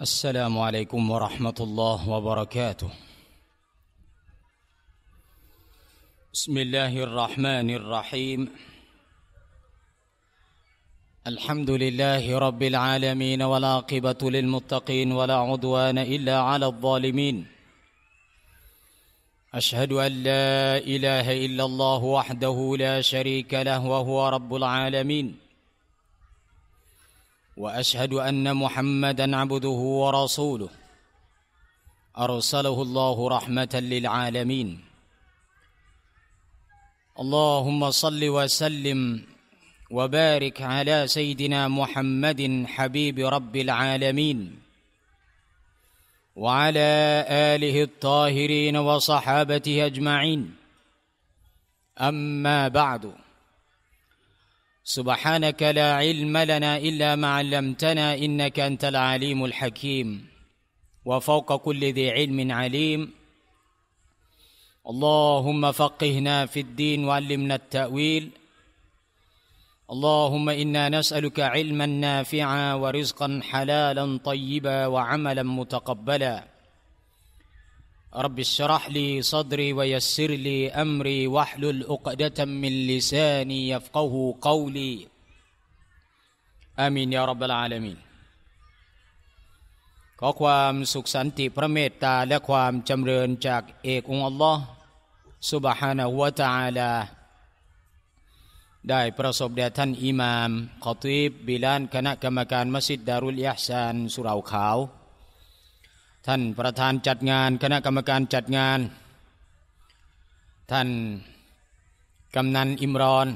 السلام عليكم ورحمة الله وبركاته بسم الله الرحمن الرحيم الحمد لله رب العالمين والعاقبة للمتقين ولا عدوان إلا على الظالمين أشهد أن لا إله إلا الله وحده لا شريك له وهو رب العالمين واشهد ان محمدا عبده ورسوله ارسله الله رحمه للعالمين اللهم صل وسلم وبارك على سيدنا محمد حبيب رب العالمين وعلى اله الطاهرين وصحابته اجمعين اما بعد سبحانك لا علم لنا الا ما علمتنا انك انت العليم الحكيم وفوق كل ذي علم عليم اللهم فقهنا في الدين وعلمنا التاويل اللهم انا نسالك علما نافعا ورزقا حلالا طيبا وعملا متقبلا رب اشرح لي صدري ويسر لي امري واحلل عقدة من لساني يفقه قولي امين يا رب العالمين ขอความสุขสันติพระเมตตาและความจำเริญจากเอกองค์อัลลอฮ์สุบฮานะฮุวะตะอาลาได้ประสบแด่ท่านอิหมามขอตีบบิลานคณะกรรมการมัสยิดดารุลยะซานสุราขาวท่านประธานจัดงานคณะกรรมการจัดงาน ท่านกำนันอิมรอน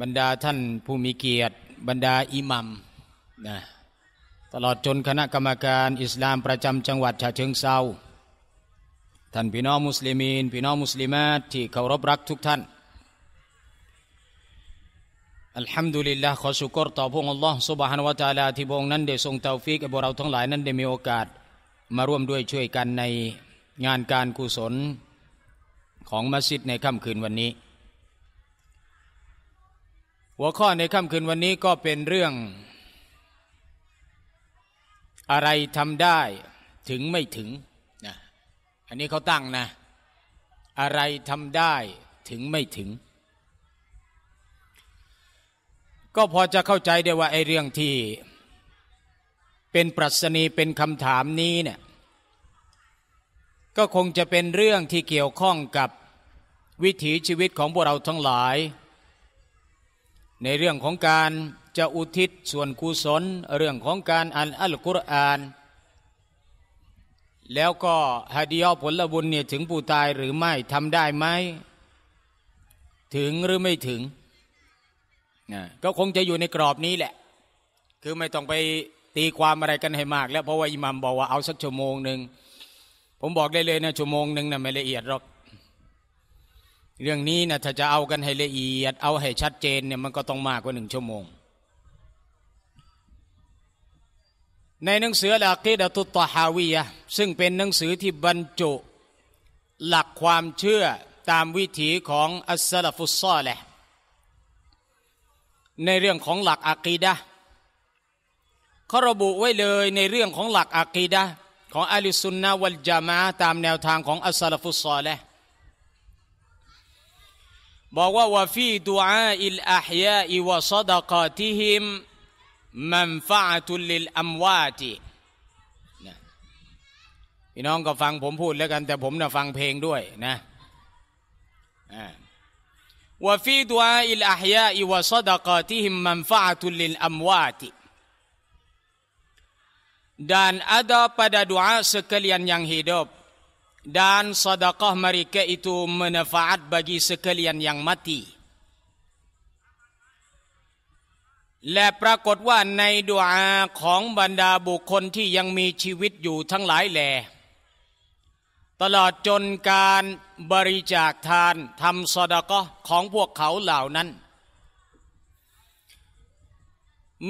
บรรดาท่านผู้มีเกียรติ บรรดาอิหมัมนะตลอดจนคณะกรรมการ อิสลามประจำจังหวัดฉะเชิงเซาท่านพี่น้องมุสลิมีนพี่น้องมุสลิมาที่เคารพรักทุกท่านอัลฮัมดุลิลลาห์ขอสุกรต่อพระองค์ Allah ์ ب ح ا ن ه และ ت ع ا ل ที่พระองค์นั้นได้ทรงเตาฟิกให้พวกเรา ทั้งหลายนั้นได้มีโอกาสมาร่วมด้วยช่วยกันในงานการกุศลของมัสยิดในค่ำคืนวันนี้ หัวข้อในค่ำคืนวันนี้ก็เป็นเรื่อง อะไรทำได้ถึงไม่ถึงนะอันนี้เขาตั้งนะอะไรทำได้ถึงไม่ถึงก็พอจะเข้าใจได้ว่าไอ้เรื่องที่ เป็นปรัชนีเป็นคำถามนี้เนี่ยก็คงจะเป็นเรื่องที่เกี่ยวข้องกับวิถีชีวิตของพวกเราทั้งหลาย ในเรื่องของการจะอุทิศส่วนกุศลเรื่องของการอ่านอัลกุรอานแล้วก็ฮะดียอผลบุญเนี่ยถึงผู้ตายหรือไม่ทำได้ไหม ถึงหรือไม่ถึงนะก็คงจะอยู่ในกรอบนี้แหละ คือไม่ต้องไปตีความอะไรกันให้มาก แล้ว เพราะว่าอิหมัมบอกว่าเอาสักชั่วโมงหนึ่ง ผมบอกได้เลยนะชั่วโมงหนึ่งนะไม่ละเอียดหรอกเรื่องนี้นะถ้าจะเอากันให้ละเอียดเอาให้ชัดเจนเนี่ยมันก็ต้องมากกว่าหนึ่งชั่วโมง ในหนังสือละกิดะตุตฮาวียะซึ่งเป็นหนังสือที่บรรจุหลักความเชื่อตามวิถีของอัสลัฟุซซาแหละในเรื่องของหลักอะกีดะเขาระบุไว้เลยในเรื่องของหลักอะกีดะของอัลิสุนนะวัลจามะตามแนวทางของอัสลฟุซอเละบอกว่าวฟีดูอาอิลอาฮยาอิวะซดกาติฮิมมันฟาตุลิลอัมวาติพี่น้องก็ฟังผมพูดแล้วกันแต่ผมน่ะฟังเพลงด้วยนะอ่า وفي دعاء الأحياء وصدقاتهم منفعة للأموات dan ada pada doa sekalian yang hidup dan sedekah mereka itu manfaat bagi sekalian yang mati และปรากฏว่าในดวงของบรรดาบุคคลที่ยังมีชีวิตอยู่ทั้งหลายแหลตลอดจนการบริจาคทานทำสดก็ของพวกเขาเหล่านั้น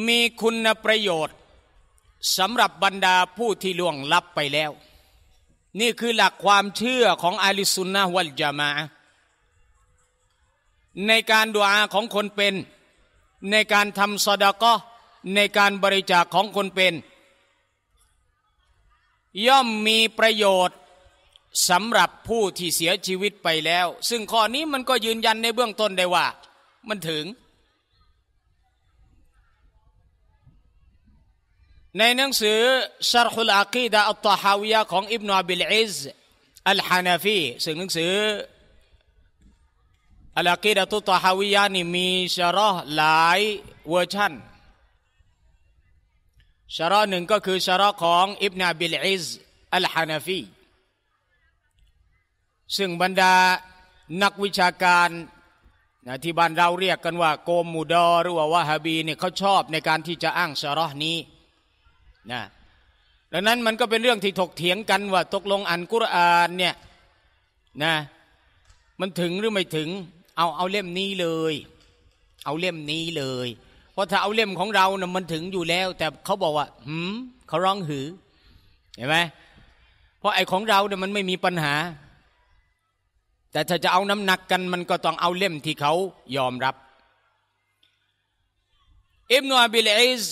มีคุณประโยชน์สำหรับบรรดาผู้ที่ล่วงลับไปแล้ว นี่คือหลักความเชื่อของอาลิสุนนะวัลจามา ในการดูอาของคนเป็น ในการทำสดก็ในการบริจาคของคนเป็น ย่อมมีประโยชน์สำหรับผู้ที่เสียชีวิตไปแล้ว ซึ่งข้อนี้มันก็ยืนยันในเบื้องต้นได้ว่า มันถึง ในหนังสือชาร์คุลอากีดาอัตตาฮาวิยาของอิบนาบิลอิซอัลฮานาฟีซึ่งหนังสืออัลอากีดาตุตาฮาวิยานี่มีชาร์หลายเวอร์ชันชาร์หนึ่งก็คือชาร์ของอิบนาบิลอิซอัลฮานาฟีซึ่งบรรดานักวิชาการนะที่บ้านเราเรียกกันว่าโกมูดอ หรือว่าวาฮาบีเนี่ยเขาชอบในการที่จะอ้างสาระนี้นะดังนั้นมันก็เป็นเรื่องที่ถกเถียงกันว่าตกลงอันกุรอานเนี่ยนะมันถึงหรือไม่ถึงเอาเอาเล่มนี้เลย เอาเล่มนี้เลย เพราะถ้าเอาเล่มของเราเนี่ยมันถึงอยู่แล้ว แต่เขาบอกว่าหืมเขาร้องหือเห็นไหมเพราะไอ้ของเราเนี่ยมันไม่มีปัญหาแต่ถ้าจะเอาน้ำหนักกันมันก็ต้องเอาเล่มที่เขายอมรับอิบนาบิลอิซ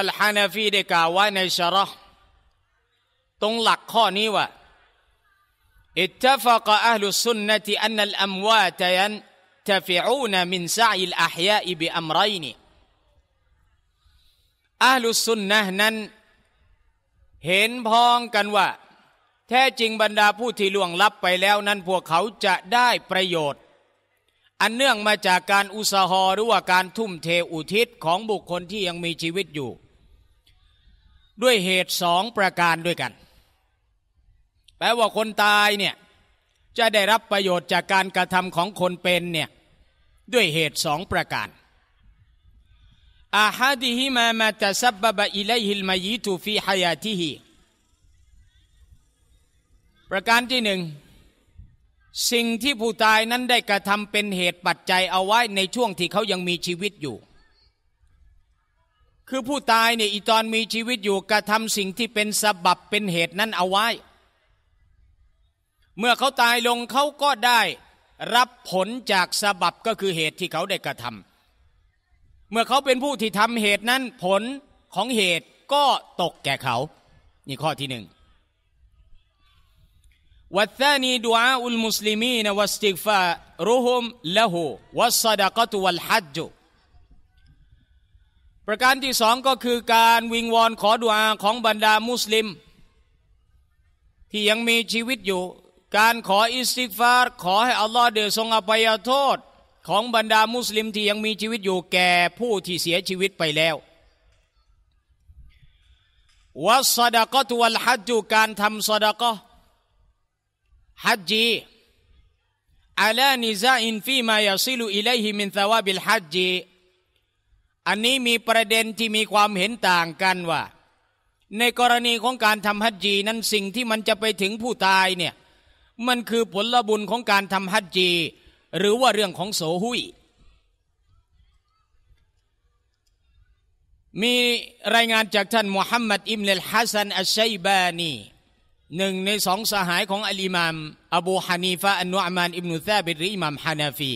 อัลฮานาฟีได้กล่าวไว้ในชรห์ตรงหลักข้อนี้ว่าอิทต اتفق أهل อั س ن ة أن الأموات น ن ت ف ع و ن من سعي الأحياء بأمرين أهل ا ل س น ة นั้นเห็นพ้องกันว่าแท้จริงบรรดาผู้ที่ล่วงลับไปแล้วนั้นพวกเขาจะได้ประโยชน์ อันเนื่องมาจากการอุสหอหรือว่าการทุ่มเทอุทิศของบุคคลที่ยังมีชีวิตอยู่ ด้วยเหตุสองประการด้วยกันแปลว่าคนตายเนี่ยจะได้รับประโยชน์จากการกระทำของคนเป็นเนี่ยด้วยเหตุสองประการอาฮาดิฮิมามาตะซับบะอิเลฮิลมายิตุฟีฮายาติฮีประการที่หนึ่ง สิ่งที่ผู้ตายนั้นได้กระทำเป็นเหตุปัจจัยเอาไว้ในช่วงที่เขายังมีชีวิตอยู่ คือผู้ตายเนี่ยอีตอนมีชีวิตอยู่กระทำสิ่งที่เป็นสบับเป็นเหตุนั้นเอาไว้ เมื่อเขาตายลงเขาก็ได้รับผลจากสบับก็คือเหตุที่เขาได้กระทำเมื่อเขาเป็นผู้ที่ทำเหตุนั้นผลของเหตุก็ตกแก่เขานี่ข้อที่หนึ่ง والثاني دعاء المسلمين واستغفارهم له والصدقة والحج ประการที่สองก็คือการ วิงวอนขอดุอาของบรรดามุสลิม ที่ยังมีชีวิตอยู่ การขออิสติกฟารขอให้อัลลอฮ์เดือทรงอภัยโทษ ของบรรดามุสลิม ที่ยังมีชีวิตอยู่ แก่ผู้ที่เสียชีวิตไปแล้ววัสดะก็ตัวลฮัจจุการทำสดะก็ฮัจจีอาลานิซาอินฟีมายาซิลุอิเลฮิมินทาวาบิลฮัจจีอันนี้มีประเด็นที่มีความเห็นต่างกันว่า ในกรณีของการทำฮัจจีนั้นสิ่งที่มันจะไปถึงผู้ตายเนี่ยมันคือผลบุญของการทำฮัจจีหรือว่าเรื่องของโสหุย มีรายงานจากท่านมุฮัมมัดอิมเลฮัสันอัชชัยบานีหนึ่งในสองสหายของอิมามอบูฮานีฟะอันนุอามานอิบนุซาบิรือิมามฮานาฟี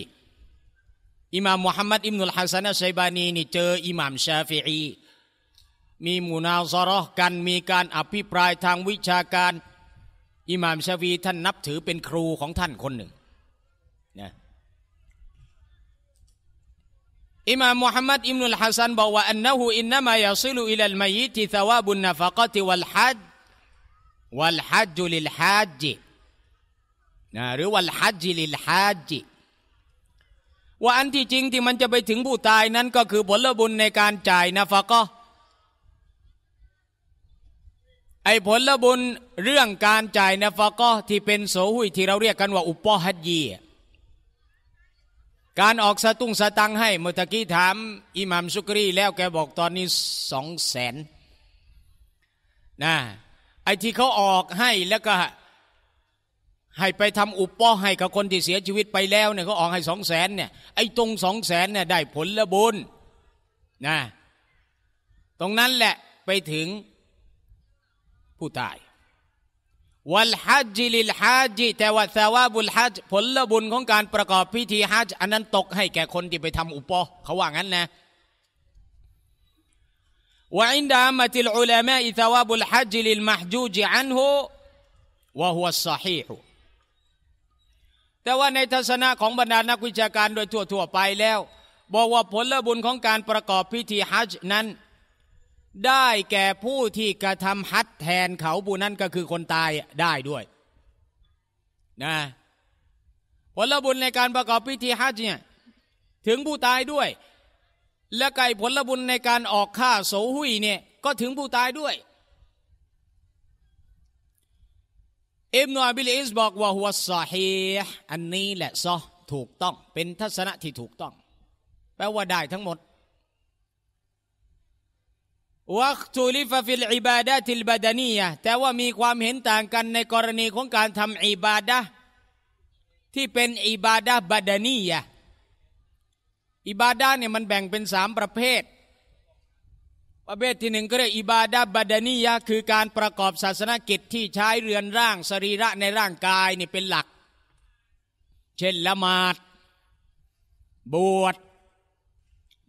อิมามมุฮัมมัดอิบนุลฮัสนะไซบานีนี่เจออิมามชาฟิอีมีมูนาซรอกันมีการอภิปรายทางวิชาการอิมามชาฟีท่านนับถือเป็นครูของท่านคนหนึ่งนะอิมามมุฮัมมัดอิบนุลฮัสันบอกว่าอันนั้นอินนามายาซิลุอิลัลมัยติทวาบุนนฟะกติวัลฮัจวัลฮัจจุลิลฮัจจินะหรือวัลฮัจจิลิลฮัจจิว่าอันที่จริง ที่มันจะไปถึงผู้ตายนั้นก็คือผลบุญในการจ่ายนะฟะก็ไอผลบุญเรื่องการจ่ายนะฟะก็ที่เป็นโสหุยที่เราเรียกกันว่า อุปหฮัจยีการออกสตุ้งสตังให้เมื่อตะกี้ถาม อิหมัมซุกรีแล้ว แกบอกตอนนี้สองแสนนะไอ้ที่เขาออกให้แล้วก็ให้ไปทำอุปป้อให้กับคนที่เสียชีวิตไปแล้วเนี่ยเขาออกให้สองแสนเนี่ยไอ้ตรงสองแสนเนี่ยได้ผลละบุญนะตรงนั้นแหละไปถึงผู้ตายวัลฮัจจิลิลฮัจจิแต่ว่าสาวาบุลฮัจผลละบุญของการประกอบพิธีฮัจอันนั้นตกให้แก่คนที่ไปทำอุปป้อเขาว่างั้นนะ وعند ا م ة العلماء ثواب الحج للمحجوج عنه وهو الصحيح แต่ว่าในทัศนะของบรรดานักวิชาการโดยทั่วๆไปแล้ว บอกว่าผลบุญของการประกอบพิธีฮัจนั้นได้แก่ผู้ที่กระทำฮัจแทนเขาบุนั้นก็คือคนตายได้ด้วยนะผลบุญในการประกอบพิธีฮัจเนี่ยถึงผู้ตายด้วยและไก่ผลบุญในการออกฆ่าโสหุยเนี่ย ก็ถึงผู้ตายด้วยอิบนาบิลิสบอกว่าหัวซาฮีอันนี้แหละซอถูกต้อง เป็นทัศนะที่ถูกต้อง แปลว่าได้ทั้งหมดวัคตูลิฟฟิลอิบาดะติลบาดานียแต่ว่ามีความเห็นต่างกันในกรณีของการทำอิบาดะที่เป็นอิบาดะบาดานียะอิบาดาเนี่ยมันแบ่งเป็นสามประเภท ประเภทที่หนึ่งก็เรียกอิบาดาบัดานียะคือการประกอบศาสนกิจที่ใช้เรือนร่างสรีระในร่างกายนี่เป็นหลัก เช่นละหมาดบวช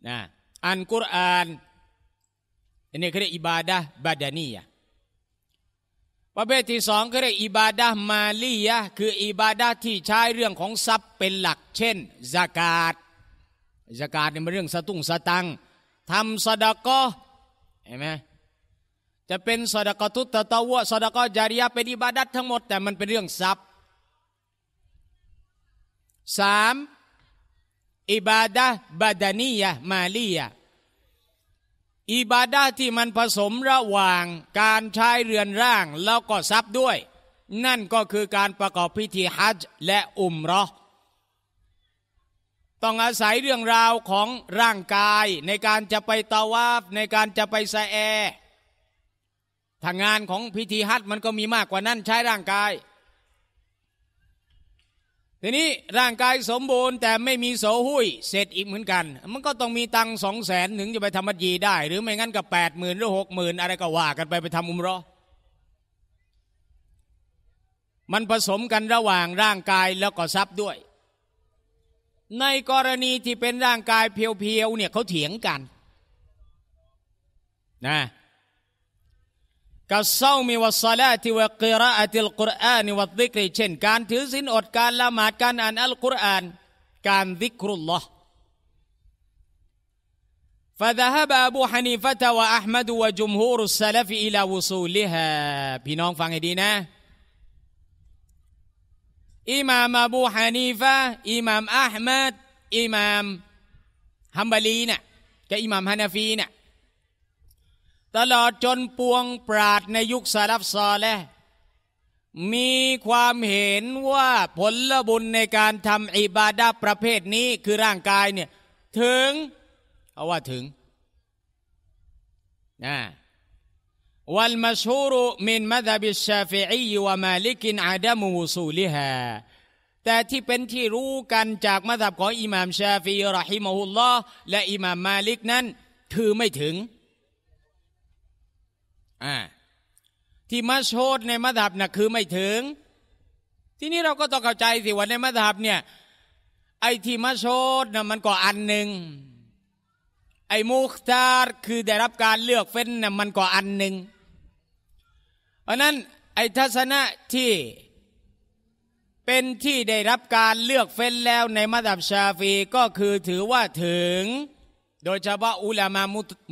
นะอ่านกุรอานอันนี้เรียกอิบาดาบัดานียะประเภทที่สองก็เรียกอิบาดามาลียะคืออิบาดาที่ใช้เรื่องของทรัพย์เป็นหลัก เช่น z a กาศสกาดเนี่ยเป็นเรื่องสตุ้งสตังทำสดกอเห็นไหมจะเป็นสดกทุตตะวะสดกจาริยาเป็นอิบาดัตทั้งหมด แต่มันเป็นเรื่องทรัพย์สามอิบาดะบาดานียะมาลียะอิบาดะที่มันผสมระหว่าง การใช้เรือนร่าง แล้วก็ทรัพย์ด้วย นั่นก็คือการประกอบพิธีฮัจและอุมรอ์ต้องอาศัยเรื่องราวของร่างกายในการจะไปตาวาฟในการจะไปสะแอทางงานของพิธีฮัทมันก็มีมากกว่านั้น ใช้ร่างกาย ทีนี้ร่างกายสมบูรณ์แต่ไม่มีโสหุยเสร็จอีกเหมือนกันมันก็ต้องมีตังสองแสนถึงจะไปทำมัดยีได้หรือไม่งั้นก็แปดหมื่นหรือหกหมื่นอะไรก็ว่ากันไปไปทำอุมรอมันผสมกันระหว่างร่างกายแล้วก็ทรัพย์ด้วยในกรณีที่เป็นร่างกายเพียวๆเนี่ยเขาเถียงกันนะกับเศร้ามีวัสลาที่ว่าการอัติลกุรอานวัดดิกรีเช่นการถือศีลอดการละหมาดการอ่านอัลกุรอานการดิกรุลลอฮ์ فذهب أبو حنيفة وأحمد وجمهور السلف إلى وصولها พี่น้องฟังให้ดีนะอิหม่ามอบูฮานีฟะอิหม่ามอัลมัด อิหม่ามฮัมบาลีเนี่ยกับอิหม่ามฮานาฟีเนี่ยตลอดจนปวงปราดในยุคสาลับซอและมีความเห็นว่าผลบุญในการทำอิบาดาประเภทนี้คือร่างกายเนี่ยถึง เอาว่าถึงนะ والمشهور من مذهب الشافعي ومالك عدم وصولها แต่ที่เป็นที่รู้กันจากมัธยบของอิหม่ามชาฟีรอฮิมะฮุลลอฮ์และอิหม่ามมาลิก นั้นถือไม่ถึงอ่าที่มัชโชดในมัธยบนะ่ะคือไม่ถึง ทีนี้เราก็ต้องเข้าใจสิว่าในมัธยบเนี่ย ไอ้ที่มัชโชดนะ่ะมันก็อันหนึ่งไอ้มุขตาร์คือได้รับการเลือกเฟ้นน่ะมันก็อันหนึ่งเพราะนั้นไอ้ทัศนะที่เป็นที่ได้รับการเลือกเฟ้นแล้วในมัดับชาฟีก็คือถือว่าถึง โดยเฉพาะอุลามา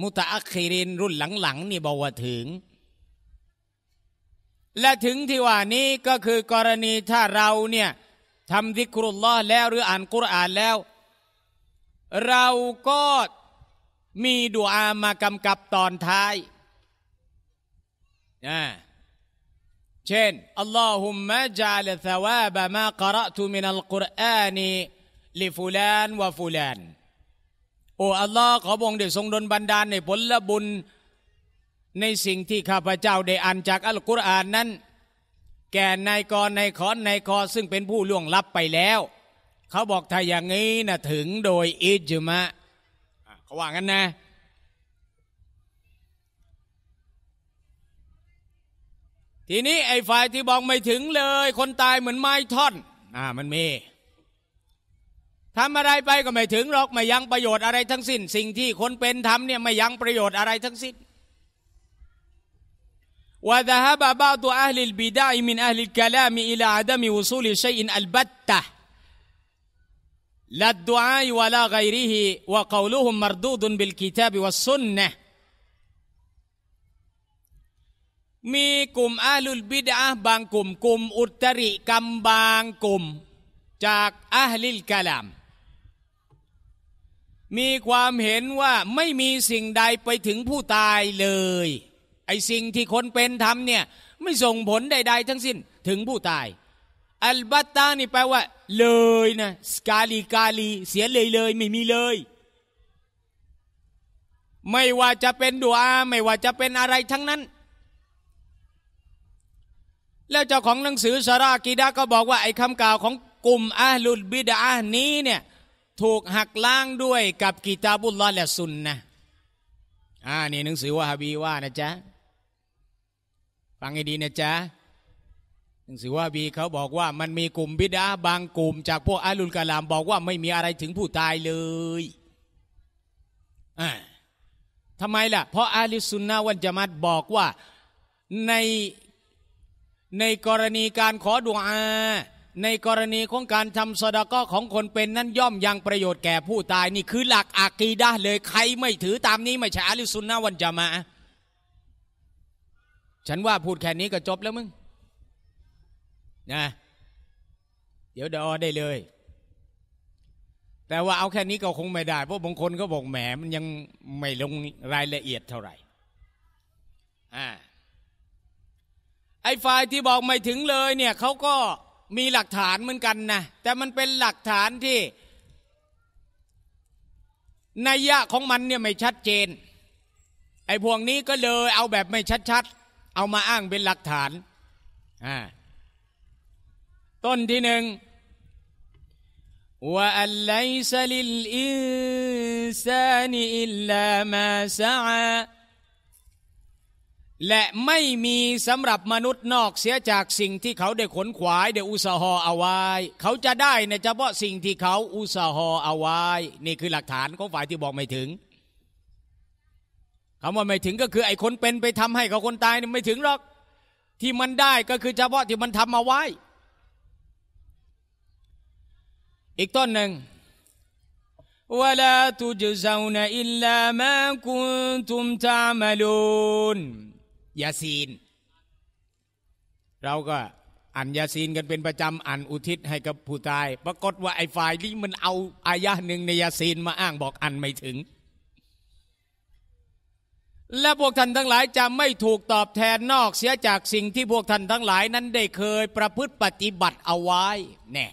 มุตะอัคคีรินรุ่นหลังๆนี่บอกว่าถึง และถึงที่ว่านี้ก็คือกรณีถ้าเราเนี่ยทำดิกรุลลอแล้วหรืออ่านกุรอานแล้ว เราก็มีดูอามากำกับตอนท้ายนะเช่น อัลลอฮุมมะจาลทวาบะมากระตุมินัลกุรอานีลิฟูลานวะฟูลาน โอ้อัลลอฮ์ขอบงเดชทรงดลบันดาลในผลละบุญในสิ่งที่ข้าพเจ้าได้อ่านจากอัลกุรอานนั้น แก่นายกรนายขอนนายคอซึ่งเป็นผู้ล่วงลับไปแล้ว เขาบอกถ้าอย่างนี้นะถึงโดยอิจมะเขาว่างั้นนะทีนี้ไอ้ฝ่ายที่บอกไม่ถึงเลย คนตายเหมือนไม้ท่อนอ่า มันมี ทำอะไรไปก็ไม่ถึงหรอกไม่ยังประโยชน์อะไรทั้งสิ้นสิ่งที่คนเป็นทำเนี่ยไม่ยังประโยชน์อะไรทั้งสิ้นว่าจะฮะบ่บาตัวอัลลิลบิดาอิมินอัลลิลกะลามีอิลาอัดมิวุซูลิชัยอินอัลบัตตา ل ล الدعاء ولا غيره وقولهم مردود بالكتاب والسنة มีกลุ่มอาลุลบิดะบางกลุ่มกลุ่มอุตริกรรมบางกลุ่มจากอัลลิลกะลามมีความเห็นว่าไม่มีสิ่งใดไปถึงผู้ตายเลย ไอสิ่งที่คนเป็นทำเนี่ย ไม่ส่งผลใดๆทั้งสิ้น ถึงผู้ตายอัลบัตตานี่แปลว่า เลยนะ สกาลีกาลี เสียเลยเลยไม่มีเลย ไม่ว่าจะเป็นดวอา ไม่ว่าจะเป็นอะไรทั้งนั้น แล้วเจ้าของหนังสือสารา กีดาก็บอกว่าไอ้คำกล่าวของกลุ่มอาลุดบิดานี้เนี่ย ถูกหักล้างด้วยกับกีตาบุลลอและซุนนะอ่านี่หนังสือวะฮาบีว่านะจ๊ะฟังให้ดีนะจ๊ะหนังสือว่าบีเขาบอกว่ามันมีกลุ่มบิดาบางกลุ่ม จากพวกอาลุลกะลามบอกว่าไม่มีอะไรถึงผู้ตายเลย อ่าทำไมล่ะ เพราะอาลิสุนนาวันจามัดบอกว่าในในกรณีการขอดวงอาในกรณีของการทำสดาก็ของคนเป็นนั้นย่อมยังประโยชน์แก่ผู้ตาย นี่คือหลักอากีดะเลยใครไม่ถือตามนี้ไม่ใช่อาลิสุนนาวันจามา ฉันว่าพูดแค่นี้ก็จบแล้วมึงนะเดี๋ยวดอได้เลย แต่ว่าเอาแค่นี้ก็คงไม่ได้ เพราะบางคนก็บอกแหมมันยังไม่ลงรายละเอียดเท่าไหร่อ่าไอ้ฝ่ายที่บอกไม่ถึงเลยเนี่ยเขาก็มีหลักฐานเหมือนกันนะ แต่มันเป็นหลักฐานที่นัยยะของมันเนี่ยไม่ชัดเจนไอ้พวกนี้ก็เลยเอาแบบไม่ชัดๆ เอามาอ้างเป็นหลักฐานอ่าต้นที่หนึ่งว่าอลไลซลิลอินซานอิลลามาซาและไม่มีสำหรับมนุษย์นอกเสียจากสิ่งที่เขาได้ขนขวายได้อุสาหเอาไว้เขาจะได้ในเฉพาะสิ่งที่เขาอุสาหเอาไว้นี่คือหลักฐานของฝ่ายที่บอกไม่ถึงคำว่าไม่ถึงก็คือไอ้คนเป็นไปทำให้เขาคนตายนี่ไม่ถึงหรอกที่มันได้ก็คือเฉพาะที่มันทำมาไว้อีกต้นหนึ่ง ولا تجزون إلا ما كنتم تعملون ยาซีน เราก็อ่านยาซีนกันเป็นประจำอ่านอุทิศให้กับผู้ตายปรากฏว่าไอ้ฝ่ายนี้มันเอาอายะหนึ่งในยาซีนมาอ้างบอกอ่านไม่ถึง และพวกท่านทั้งหลายจะไม่ถูกตอบแทนนอกเสียจากสิ่งที่พวกท่านทั้งหลาย นั้นได้เคยประพฤติปฏิบัติเอาไว้แน่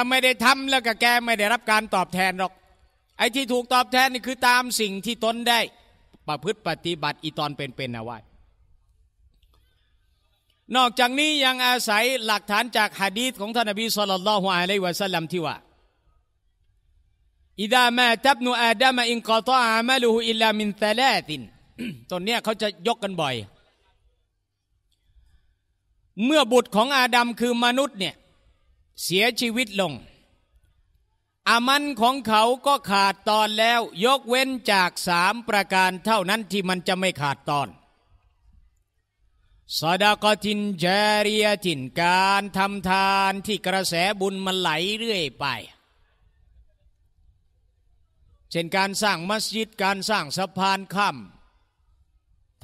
ถ้าไม่ได้ทำแล้วก็แกไม่ได้รับการตอบแทนหรอก ไอ้ที่ถูกตอบแทนนี่คือตามสิ่งที่ตนได้ ประพฤติปฏิบัติอีตอนเป็นๆนะว่านอกจากนี้ยังอาศัยหลักฐานจากฮะดีษของท่านับีสุลต่านลฮ์อะลัยวะสัลลัมที่ว่าอิดามะตับนูอาดามะอินกอตอามะลูอิลลามินซเลาตินตอนเนี้ยเขาจะยกกันบ่อย เมื่อบุตรของอาดัมคือมนุษย์เนี่ยเสียชีวิตลงอามันของเขาก็ขาดตอนแล้ว ยกเว้นจากสามประการเท่านั้นที่มันจะไม่ขาดตอน สดากตินเจริยตินการทำทานที่กระแสบุญมันไหลเรื่อยไป เช่นการสร้างมัสยิดการสร้างสะพานข้าม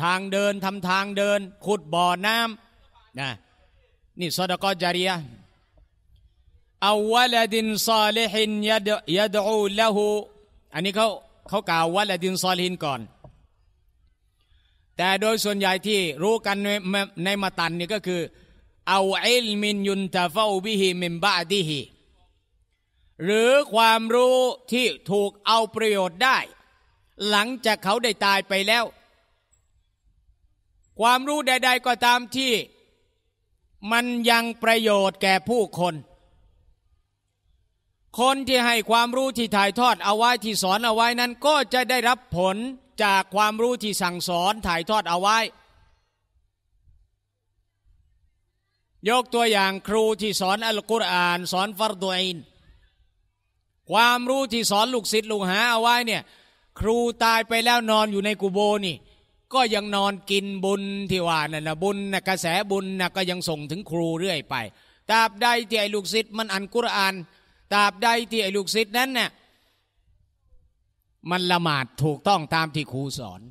ทางเดินทำทางเดินขุดบ่อน้ำนะนี่สดากจาริยาเอาวลดินซอลิฮินยดูละหูอันนี้เขาเขากล่าววลดินซอลิฮินก่อน แต่โดยส่วนใหญ่ที่รู้กันในในมาตันนี่ก็คือ เอาอิลมินยุนตาฟาบิฮิมิมบาดิฮิหรือความรู้ที่ถูกเอาประโยชน์ได้ หลังจากเขาได้ตายไปแล้ว ความรู้ใดๆก็ตามที่ มันยังประโยชน์แก่ผู้คนคนที่ให้ความรู้ที่ถ่ายทอดเอาไว้ที่สอนเอาไว้นั้น ก็จะได้รับผลจากความรู้ที่สั่งสอนถ่ายทอดเอาไว้ ยกตัวอย่างครูที่สอนอัลกุรอาน สอนฟัรดูอิน ความรู้ที่สอนลูกศิษย์ลูกหา เอาไว้เนี่ย ครูตายไปแล้วนอนอยู่ในกุโบนี่ ก็ยังนอนกินบุญที่ว่านั่นนะบุญนะกระแสบุญนะก็ยังส่งถึงครูเรื่อยไป ตราบใดที่ไอ้ลูกศิษย์มันอ่านกุรอานตราบใดที่ไอ้ลูกศิษย์นั้นเนี่ยมันละหมาดถูกต้องตามที่ครูสอน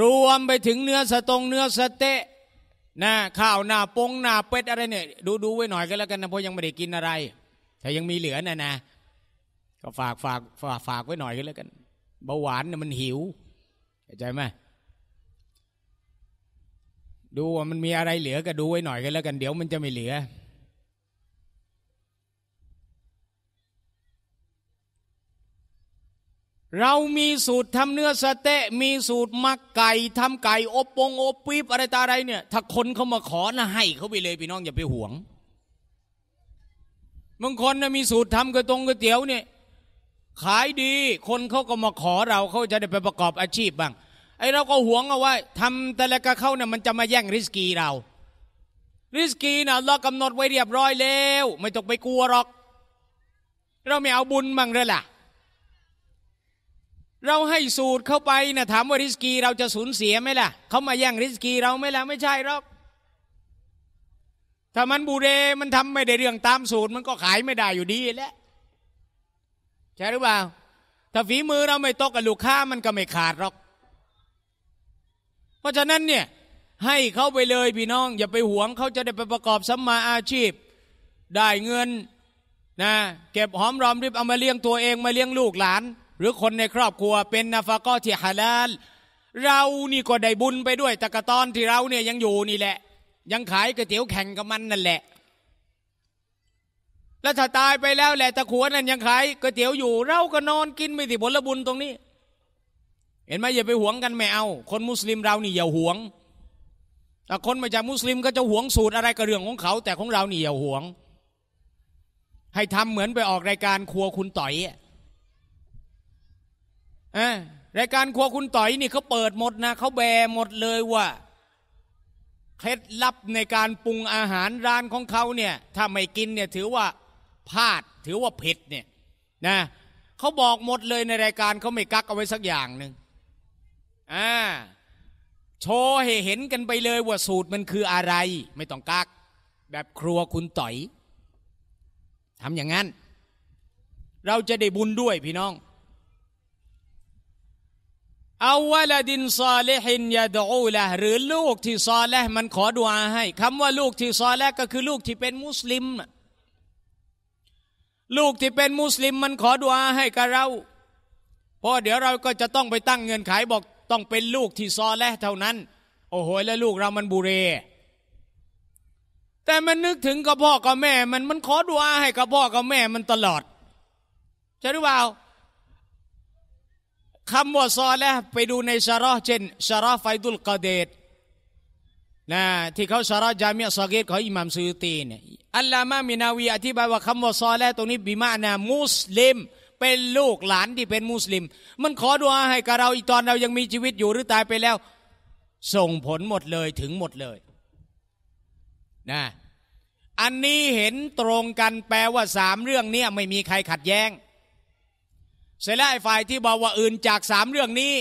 รวมไปถึงเนื้อสตงเนื้อสเตะนะข้าวหน้าปงหน้าเป็ดอะไรเนี่ยดูดูไว้หน่อยก็แล้วกันนะเพราะยังไม่ได้กินอะไรแต่ยังมีเหลือนะนะ ก็ฝากฝากฝากฝากไว้หน่อยก็แล้วกันเบาหวานเนี่ยมันหิวเข้าใจไหมดูว่ามันมีอะไรเหลือก็ดูไว้หน่อยกันแล้วกันเดี๋ยวมันจะไม่เหลือเรามีสูตรทำเนื้อสเต๊ะมีสูตรมักไก่ทำไก่อบปงอบปี๊บอะไรตาอะไรเนี่ย ถ้าคนเขามาขอนะให้เขาไปเลยพี่น้องอย่าไปหวงบางคนนะมีสูตรทำก๋วยตงก๋วยเตี๋ยวเนี่ย ขายดีคนเขาก็มาขอเราเขาจะได้ไปประกอบอาชีพบ้าง ไอเราก็หวงเอาไว้ทำแต่ละกะเข้าเนี่ยมันจะมาแย่งริสกีเรา ริสกีนะเรากำหนดไว้เรียบร้อยแล้ว ไม่ต้องไปกลัวหรอก เราไม่เอาบุญบ้างเลยล่ะเราให้สูตรเข้าไปนะถามว่าริสกีเราจะสูญเสียไหมล่ะเขามาแย่งริสกีเราไหมล่ะ ไม่ใช่หรอกถ้ามันบูเรมันทำไม่ได้เรื่องตามสูตรมันก็ขายไม่ได้อยู่ดีแหละใช่หรือเปล่า ถ้าฝีมือเราไม่ตกกับลูกค้ามันก็ไม่ขาดหรอก เพราะฉะนั้นเนี่ยให้เขาไปเลยพี่น้อง อย่าไปหวงเขาจะได้ไปประกอบสัมมาอาชีพ ได้เงินนะเก็บหอมรอมริบเอามาเลี้ยงตัวเองมาเลี้ยงลูกหลานหรือคนในครอบครัวเป็นนาฟาก็ที่ฮาลาลเรานี่ก็ได้บุญไปด้วยตะกะตอนที่เราเนี่ยยังอยู่นี่แหละ ยังขายก๋วยเตี๋ยวแข่งกับมันนั่นแหละ แล้วถ้า ตายไปแล้วแหละตะขัวนั่นยังขายก๋วยเตี๋ยวอยู่ เราก็นอนกินไปสิผลบุญตรงนี้ เห็นไหมอย่าไปหวงกันไม่เอา คนมุสลิมเรานี่อย่าหวงแต่คนมาจากมุสลิมก็จะหวงสูตรอะไรกับเรื่องของเขา แต่ของเรานี่อย่าหวง ให้ทำเหมือนไปออกรายการครัวคุณต่อยอะรายการครัวคุณต่อยนี่เขาเปิดหมดนะเขาแบหมดเลยว่า เคล็ดลับในการปรุงอาหารร้านของเขาเนี่ยถ้าไม่กินเนี่ยถือว่าพลาดถือว่าผิดเนี่ยนะเขาบอกหมดเลยในรายการเขาไม่กักเอาไว้สักอย่างหนึ่งอ่าโชว์ให้เห็นกันไปเลยว่าสูตรมันคืออะไร ไม่ต้องกักแบบครัวคุณต่อยทำอย่างนั้น เราจะได้บุญด้วยพี่น้องเอาวลดินซอเลหินยาดูละหรือลูกที่ซอเลมันขอดุอาให้คำว่าลูกที่ซอเลก็คือลูกที่เป็นมุสลิมลูกที่เป็นมุสลิมมันขอดุอาให้กับเราเพราะเดี๋ยวเราก็จะต้องไปตั้งเงินขายบอกต้องเป็นลูกที่ซอเลเท่านั้น โอ้โหแล้วลูกเรามันบุเร แต่มันนึกถึงกับพ่อกับแม่ มันมันขอดุอาให้กับพ่อกับแม่มันตลอดใช่หรือเปล่าคำว่าซอและ ไปดูในชาร์เช่นชาร์ไฟดุลกเดตนะที่เขาชาร์จามีสเกตของอิหมัมซูตีเนี่ยอัลลามะมินาวี อธิบาย ว่า คำว่าซอและ ตรงนี้ บิมานะมุสลิม เป็นลูกหลานที่เป็นมุสลิม มันขอดุอาให้กับเรา อีตอนเรายังมีชีวิตอยู่หรือตายไปแล้ว ส่งผลหมดเลยถึงหมดเลยนะอันนี้เห็นตรงกันแปลว่าสามเรื่องนี้ไม่มีใครขัดแย้งเสร็จแล้วไอ้ฝ่ายที่บอกว่าอื่นจากสามเรื่องนี้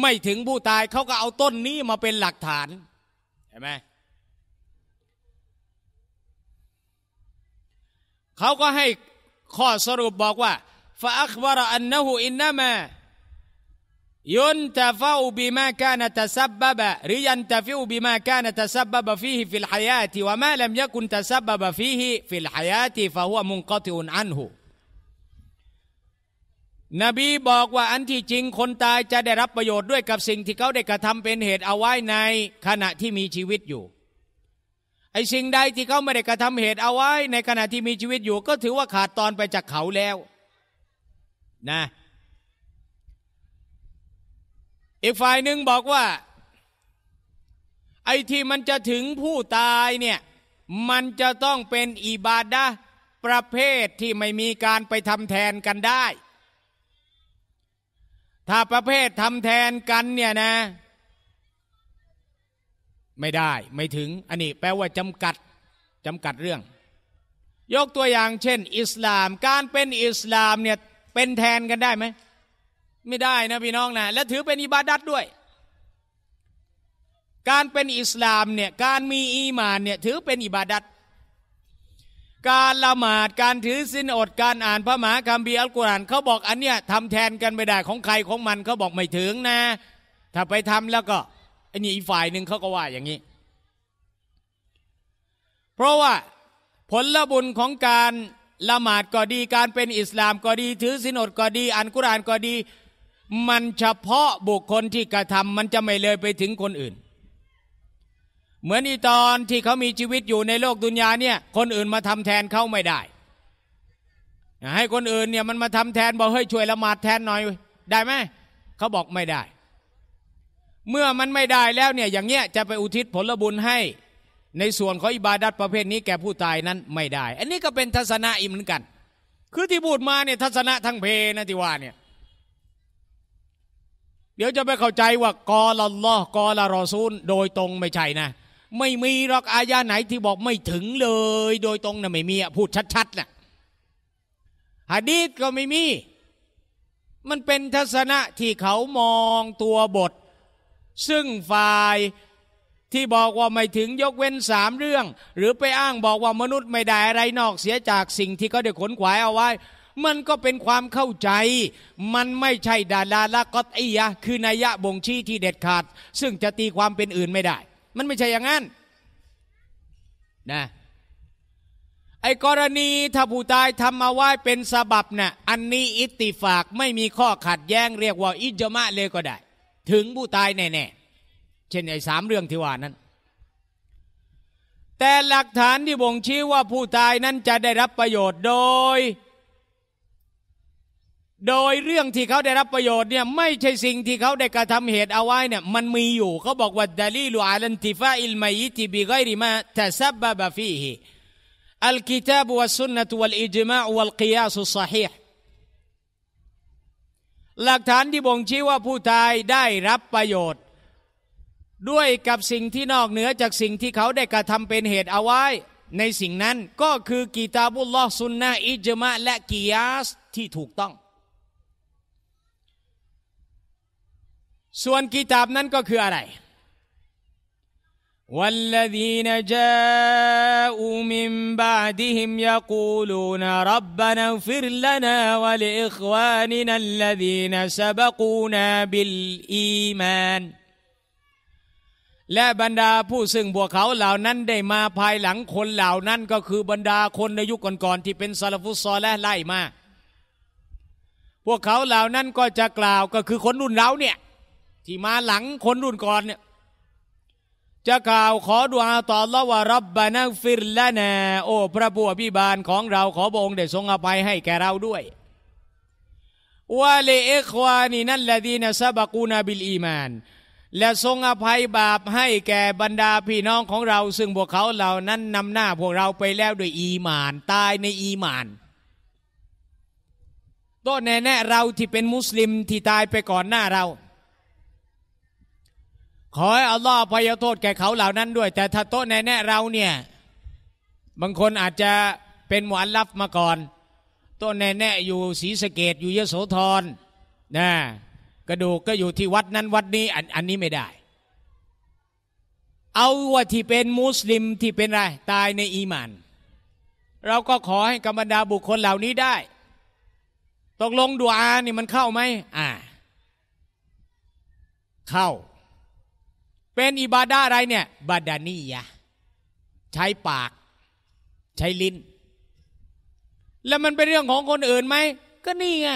ไม่ถึงผู้ตายเขาก็เอาต้นนี้มาเป็นหลักฐานเห็นไหมเขาก็ให้ข้อสรุปบอกว่าฟาอัคบารอันนหูอินนามะยุนตฟ้าบิมาการตัสบบะบะหรือยันตฟิบิมาการตัสบบะฟีฮิฟิลฮายาติวะมาลัมยะกุนตัสบบะฟีฮิฟิลฮายาติฟะฮุมุนกติอุนอันหูนบีบอกว่าอันที่จริงคนตายจะได้รับประโยชน์ด้วยกับสิ่งที่เขาได้กระทำเป็นเหตุเอาไว้ในขณะที่มีชีวิตอยู่ไอ้สิ่งใดที่เขาไม่ได้กระทำเหตุเอาไว้ในขณะที่มีชีวิตอยู่ก็ถือว่าขาดตอนไปจากเขาแล้วนะอีกฝ่ายหนึ่งบอกว่าไอ้ที่มันจะถึงผู้ตายเนี่ยมันจะต้องเป็นอิบาดะประเภทที่ไม่มีการไปทำแทนกันได้ถ้าประเภททำแทนกันเนี่ยนะไม่ได้ไม่ถึงอันนี้แปลว่าจำกัดจำกัดเรื่อง ยกตัวอย่าง เช่น อิสลามการเป็นอิสลามเนี่ยเป็นแทนกันได้ไหมไม่ได้นะพี่น้องนะและถือเป็นอิบาดัดด้วย การเป็นอิสลามเนี่ยการมีอีมานเนี่ยถือเป็นอิบาดัดการละหมาดการถือศีลอดการอ่านพระมหาคัมภีร์อัลกุรอานเขาบอกอันเนี้ยทำแทนกันไม่ได้ของใครของมันเขาบอกไม่ถึงนะ ถ้าไปทำแล้วก็อันนี้อีกฝ่ายหนึ่งเขาก็ว่าอย่างนี้ เพราะว่าผลละบุญของการละหมาดก็ดีการเป็นอิสลามก็ดีถือศีลอดก็ดีอ่านกุรอานก็ดี มันเฉพาะบุคคลที่กระทำมันจะไม่เลยไปถึงคนอื่นเหมือนอีตอนที่เขามีชีวิตอยู่ในโลกดุนยาเนี่ย คนอื่นมาทำแทนเขาไม่ได้ ให้คนอื่นเนี่ยมันมาทำแทนบอกเฮ้ยช่วยละหมาดแทนหน่อยได้ไหมเขาบอกไม่ได้ เมื่อมันไม่ได้แล้วเนี่ยอย่างเงี้ยจะไปอุทิศผลบุญให้ในส่วนของอิบาดัตประเภทนี้แก่ผู้ตายนั้นไม่ได้ อันนี้ก็เป็นทัศนะอีกเหมือนกัน คือที่พูดมาเนี่ยทัศนะทั้งเพนะที่ว่าเนี่ย เดี๋ยวจะไปเข้าใจว่ากอลลอฮ์กอลารอซูลโดยตรงไม่ใช่นะไม่มีหรอกอาญาไหนที่บอกไม่ถึงเลย โดยตรงนะ่ะไม่มีพูดชัดๆนะ่ะฮะดีษก็ไม่มี มันเป็นทัศนะที่เขามองตัวบท ซึ่งฝ่ายที่บอกว่าไม่ถึงยกเว้นสามเรื่อง หรือไปอ้างบอกว่ามนุษย์ไม่ได้อะไรนอกเสียจากสิ่งที่เขาได้ขนขวายเอาไว้ มันก็เป็นความเข้าใจ มันไม่ใช่ดาลาละกอตียะ คือนัยยะบ่งชี้ที่เด็ดขาด ซึ่งจะตีความเป็นอื่นไม่ได้มันไม่ใช่อย่างนั้นนะไอ้กรณีถ้าผู้ตายทำมาไหว้เป็นสบับนะ่ะอันนี้อิติฝากไม่มีข้อขัดแย้งเรียกว่าอิจมะเลยก็ได้ ถึงผู้ตายแน่ๆเช่นไอ้สามเรื่องที่ว่านั้น แต่หลักฐานที่บ่งชี้ว่าผู้ตายนั้นจะได้รับประโยชน์โดยโดยเรื่องที่เขาได้รับประโยชน์เนี่ยไม่ใช่สิ่งที่เขาได้กระทำเหตุเอาไว้เนี่ยมันมีอยู่เขาบอกว่าดลีลูอาลันติฟาอิลมายิติบิไกริมาตะซับบะบะฟีฮิอัลกิตาบวัสุนนะวัลอิจมาวัลกิยาสุสฮีหลักฐานที่บ่งชี้ว่าผู้ตายได้รับประโยชน์ ด้วยกับสิ่งที่นอกเหนือจากสิ่งที่เขาได้กระทำเป็นเหตุเอาไว้ในสิ่งนั้นก็คือกีตาบุลลอฮ์สุนนะอิจมาและกิยาสที่ถูกต้องส่วนกิตาบนั้นก็คืออะไร والذين جاءوا من بعدهم يقولون ربنا اغفر لنا ولإخواننا الذين سبقونا بالإيمان และบรรดาผู้ซึ่งบวกเขาเหล่านั้นได้มาภายหลังคนเหล่านั้นก็คือบรรดาคนในยุคก่อนๆที่เป็นซาลฟุตซอและไล่มา พวกเขาเหล่านั้นก็จะกล่าวก็คือคนรุ่นเราเนี่ยที่มาหลังคนรุ่นก่อนเนี่ยจะกล่าวขอดุอาต่อละว่ารับบานฟิรละนา โอ้พระผัวพิบาลของเราขอบองค์ได้ทรงอภัยให้แก่เราด้วยวาเลเอควานีนั่นและดีนะซาบกูนาบิลอีมาน และทรงอภัยบาปให้แก่บรรดาพี่น้องของเราซึ่งพวกเขาเหล่านั้นนำหน้าพวกเราไปแล้วด้วยอีมาน ตายในอีมานต้น่แน่เราที่เป็นมุสลิมที่ตายไปก่อนหน้าเราขอให้อัลลอฮ์พยโทษแก่เขาเหล่านั้นด้วย แต่ถ้าโต๊ะในแน่เราเนี่ย บางคนอาจจะเป็นหมวนลับมาก่อนโต๊ะในแน่อยู่ศรีสะเกดอยู่เยโสธรนะกระดูกก็อยู่ที่วัดนั้นวัดนี้อันอันนี้ไม่ได้ เอาว่าที่เป็นมุสลิมที่เป็นไร ตายในอีมานเราก็ขอให้กรรมดาบุคคลเหล่านี้ได้ ตกลงดูอานี่มันเข้าไหม อ่า เข้าเป็นอิบาดาอะไรเนี่ยบาดานียะใช้ปาก ใช้ลิ้น แล้วมันเป็นเรื่องของคนอื่นไหมก็นี่ไง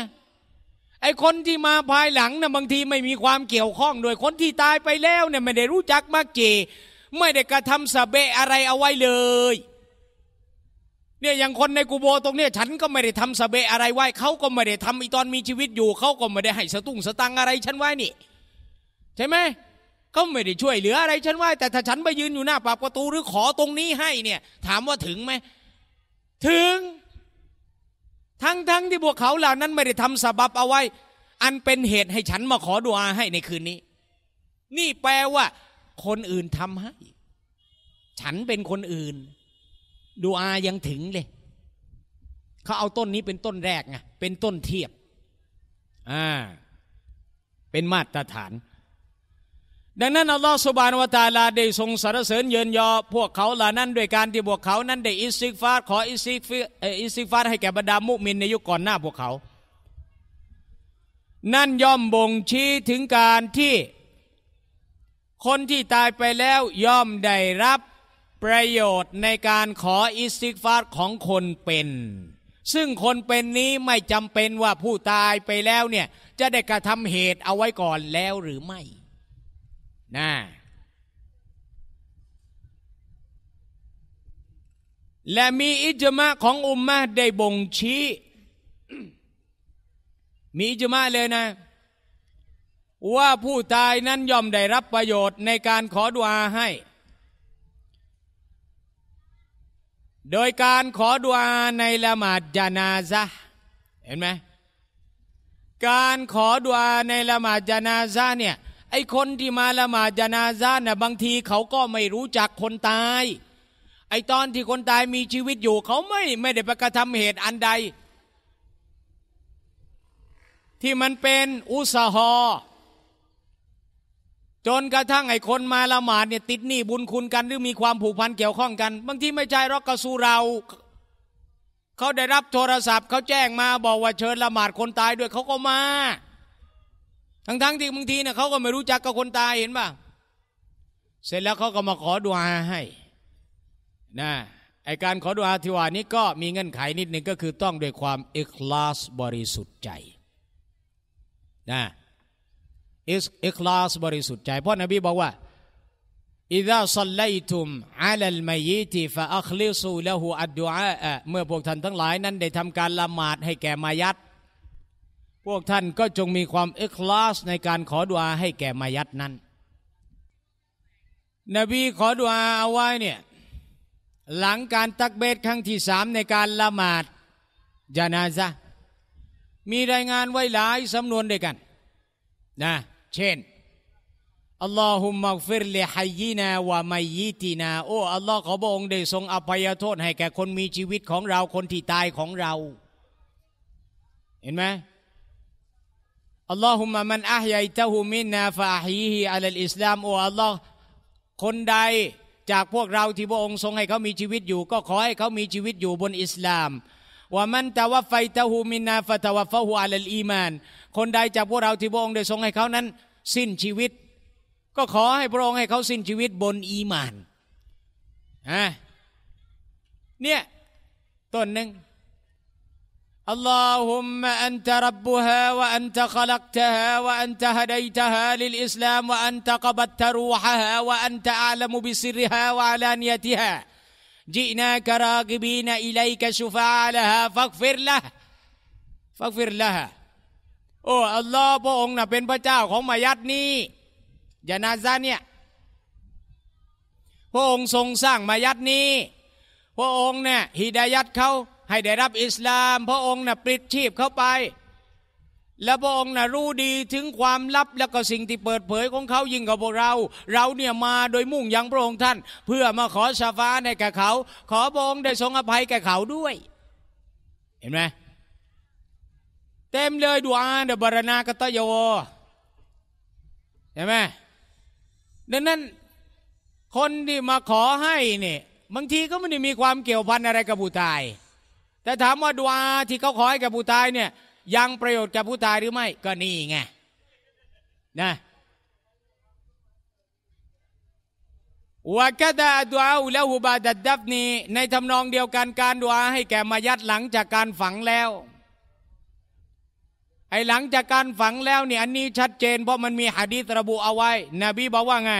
ไอคนที่มาภายหลังนะ่ะบางทีไม่มีความเกี่ยวข้องโดยคนที่ตายไปแล้วเนี่ยไม่ได้รู้จักมากเจไม่ได้กระทำสะเบะอะไรเอาไว้เลยเนี่ยอย่างคนในกูโบตรงเนี้ยฉันก็ไม่ได้ทำสะเบะอะไรไว้เขาก็ไม่ได้ทำอีตอนมีชีวิตอยู่เขาก็ไม่ได้ให้สตุ้งสตังอะไร ฉันไว้นี่ ใช่ไหมก็ไม่ได้ช่วยเหลืออะไรฉันว่า แต่ถ้าฉันไปยืนอยู่หน้าปากประตูหรือขอตรงนี้ให้ เนี่ยถามว่าถึงไหมถึง ทั้งทั้งที่พวกเขาเหล่านั้น ไม่ได้ทำาสบับเอาไว้ อันเป็นเหตุให้ฉันมาขอดุอาให้ในคืนนี้ นี่แปลว่า คนอื่นทำให้ฉันเป็นคนอื่นดุอายังถึงเลย เขาเอาต้นนี้เป็นต้นแรกไงเป็นต้นเทียบอ่าเป็นมาตรฐานดังนั้นอัลลอฮฺสุบานวตาลาได้ทรงสรรเสริญเยินยอ พวกเขาเหล่านั้นด้วยการที่พวกเขานั้นได้อิสซิกฟาดขออิสซิกอิสซิกฟาดให้แก่บรรดามุมินในยุคก่อนหน้าพวกเขา นั่นย่อมบ่งชี้ถึงการที่คนที่ตายไปแล้วย่อมได้รับประโยชน์ในการขออิสติกฟาดของคนเป็น ซึ่งคนเป็นนี้ไม่จำเป็นว่าผู้ตายไปแล้วเนี่ยจะได้กระทำเหตุเอาไว้ก่อนแล้วหรือไม่นะและมีอิจมะของอุมมะได้บ่งชี้มีอิจมะเลยนะ ว่าผู้ตายนั้นย่อมได้รับประโยชน์ ในการขอดุอาให้ โดยการขอดุอาในละหมาดจานาซะเห็นไหมการขอดุอาในละหมาดจานาซะเนี่ยไอคนที่มาละหมาดจนาซาน่ะบางทีเขาก็ไม่รู้จักคนตาย ไอตอนที่คนตายมีชีวิตอยู่เขาไม่ ไม่ได้ประกระทำเหตุอันใด ที่มันเป็นอุสหอจนกระทั่งไอคนมาละหมาดเนี่ยติดหนี้บุญคุณกัน หรือมีความผูกพันเกี่ยวข้องกัน บางทีไม่ใช่รอกกระสูเรา เขาได้รับโทรศัพท์เขาแจ้งมาบอกว่าเชิญละหมาดคนตายด้วยเขาก็มาทั้งๆทที่บางทีเนี่ยเขาก็ไม่รู้จักกับคนตายเห็นป่ะเสร็จแล้วเขาก็มาขอดุอาให้นะไอการขอดุอาที่ว่านี้ก็มีเงื่อนไขนิดหนึ่งก็คือต้องด้วยความอิคลาสบริสุทธิ์ใจนะอิคลาสบริสุทธิ์ใจ เพราะนบีบอกว่า إذا صليتم على الميت فأخلصوا له الدعاء เมื่อพวกท่านทั้งหลายนั้นได้ทำการละหมาดให้แก่มายัดพวกท่านก็จงมีความเอกลาสในการขอดุอาให้แก่มายัดนั้น นบีขอดุอาเอาไว้เนี่ย หลังการตักเบดครั้งที่สามในการละหมาดยานาซะมีรายงานไว้หลายสำนวนด้วยกันนะเช่นอัลลอฮุมมักฟิรลลฮัยยีนาวะมายีตีนาโอ้อัลลอฮ์ขอบองได้ทรงอภัยโทษให้แก่คนมีชีวิตของเราคนที่ตายของเรา เห็นไหมอัลลอฮุมะมันอัฮยัยตะฮูมินนาฟาฮีฮีอัลลอิสลามโอ้อัลลอฮ์คนใดจากพวกเราที่พระองค์ทรงให้เขามีชีวิตอยู่ ก็ขอให้เขามีชีวิตอยู่บนอิสลามว่ามันตะวะไฟตะฮูมินนาฟะตะวะฟะฮูอัลลอีมานคนใดจากพวกเราที่พระองค์ได้ทรงให้เขานั้น สิ้นชีวิต ก็ขอให้พระองค์ให้เขาสิ้นชีวิตบนอีมานฮะเนี่ยต้นหนึ่ง اللهم انت ربها وانت خلقتها وانت هديتها للاسلام وانت قبضت روحها وانت اعلم بسرها وعلانيتها جئناك راغبين اليك شفاعة لها فاغفر لها فاغفر لها โอ้อัลลอฮ์พระองค์น่ะเป็นพระเจ้าของมายัดนี้ยานาซาเนี่ยพระองค์ทรงสร้างมายัดนี้พระองค์เนี่ยฮิดายัดเขาให้ได้รับอิสลาม พระองค์นะ่ะปลิดชีพเข้าไป และพระองค์นะ่ะรู้ดีถึงความลับและก็สิ่งที่เปิดเผยของเขายิ่งกว่าพวกเรา เราเนี่ยมาโดยมุ่งยังพระองค์ท่าน เพื่อมาขอชาฟ้าในแก่เขา ขอพระองค์ได้ทรงอภัยแก่เขาด้วย เห็นไหมเต็มเลยดูอาเดบารณากตโยเห็นไหมดังนั้นคนที่มาขอให้เนี่ยบางทีก็ไม่ได้มีความเกี่ยวพันอะไรกับผู้ตายแต่ถามว่าดวาที่เขาขอให้แกบผู้ตายเนี่ยยังประโยชน์แกบผู้ตายหรือไม่ ก็นี่ไงนะวกะดาดวาและหูบาดัดดับนีในทำนองเดียวกันการดวาให้แก่มายัดหลังจากการฝังแล้วไอหลังจากการฝังแล้วเนี่ยอันนี้ชัดเจน เพราะมันมีหะดีตระบุเอาไว้ นบีบอกว่าไง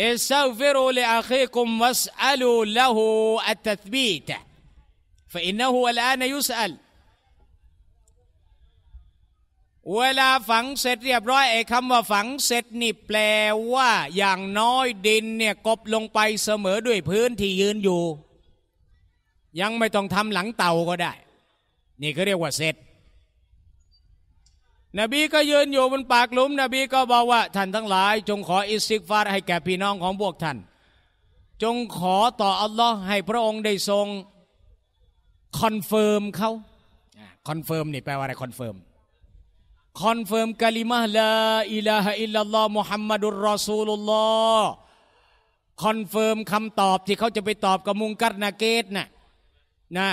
เอซาฟิรุลอาคีคุมวัสอัลูลหูอัตตบีต فإنه الآن يسأل เวลาฝังเสร็จเรียบร้อยไอ้คำว่าฝังเสร็จนี่แปลว่าอย่างน้อยดินเนี่ยกบลงไปเสมอด้วยพื้นที่ยืนอยู่ ยังไม่ต้องทำหลังเต่าก็ได้ นี่ก็เรียกว่าเสร็จ นบีก็ยืนอยู่บนปากหลุมนบีก็บอกว่าท่านทั้งหลายจงขออิสติกฟารให้แก่พี่น้องของพวกท่านจงขอต่ออัลลอฮ์ให้พระองค์ได้ทรงคอนเฟิร์มเขาคอนเฟิร์มนี่แปลว่าอะไรคอนเฟิร์มคอนเฟิร์มกลิมะลาอิลาฮอิลลัลลอฮ์มุฮัมมัดุลรอซูลุลลอฮ์คอนเฟิร์มคำตอบที่เขาจะไปตอบกับมุงกัตนาเกตนะ่ะนะ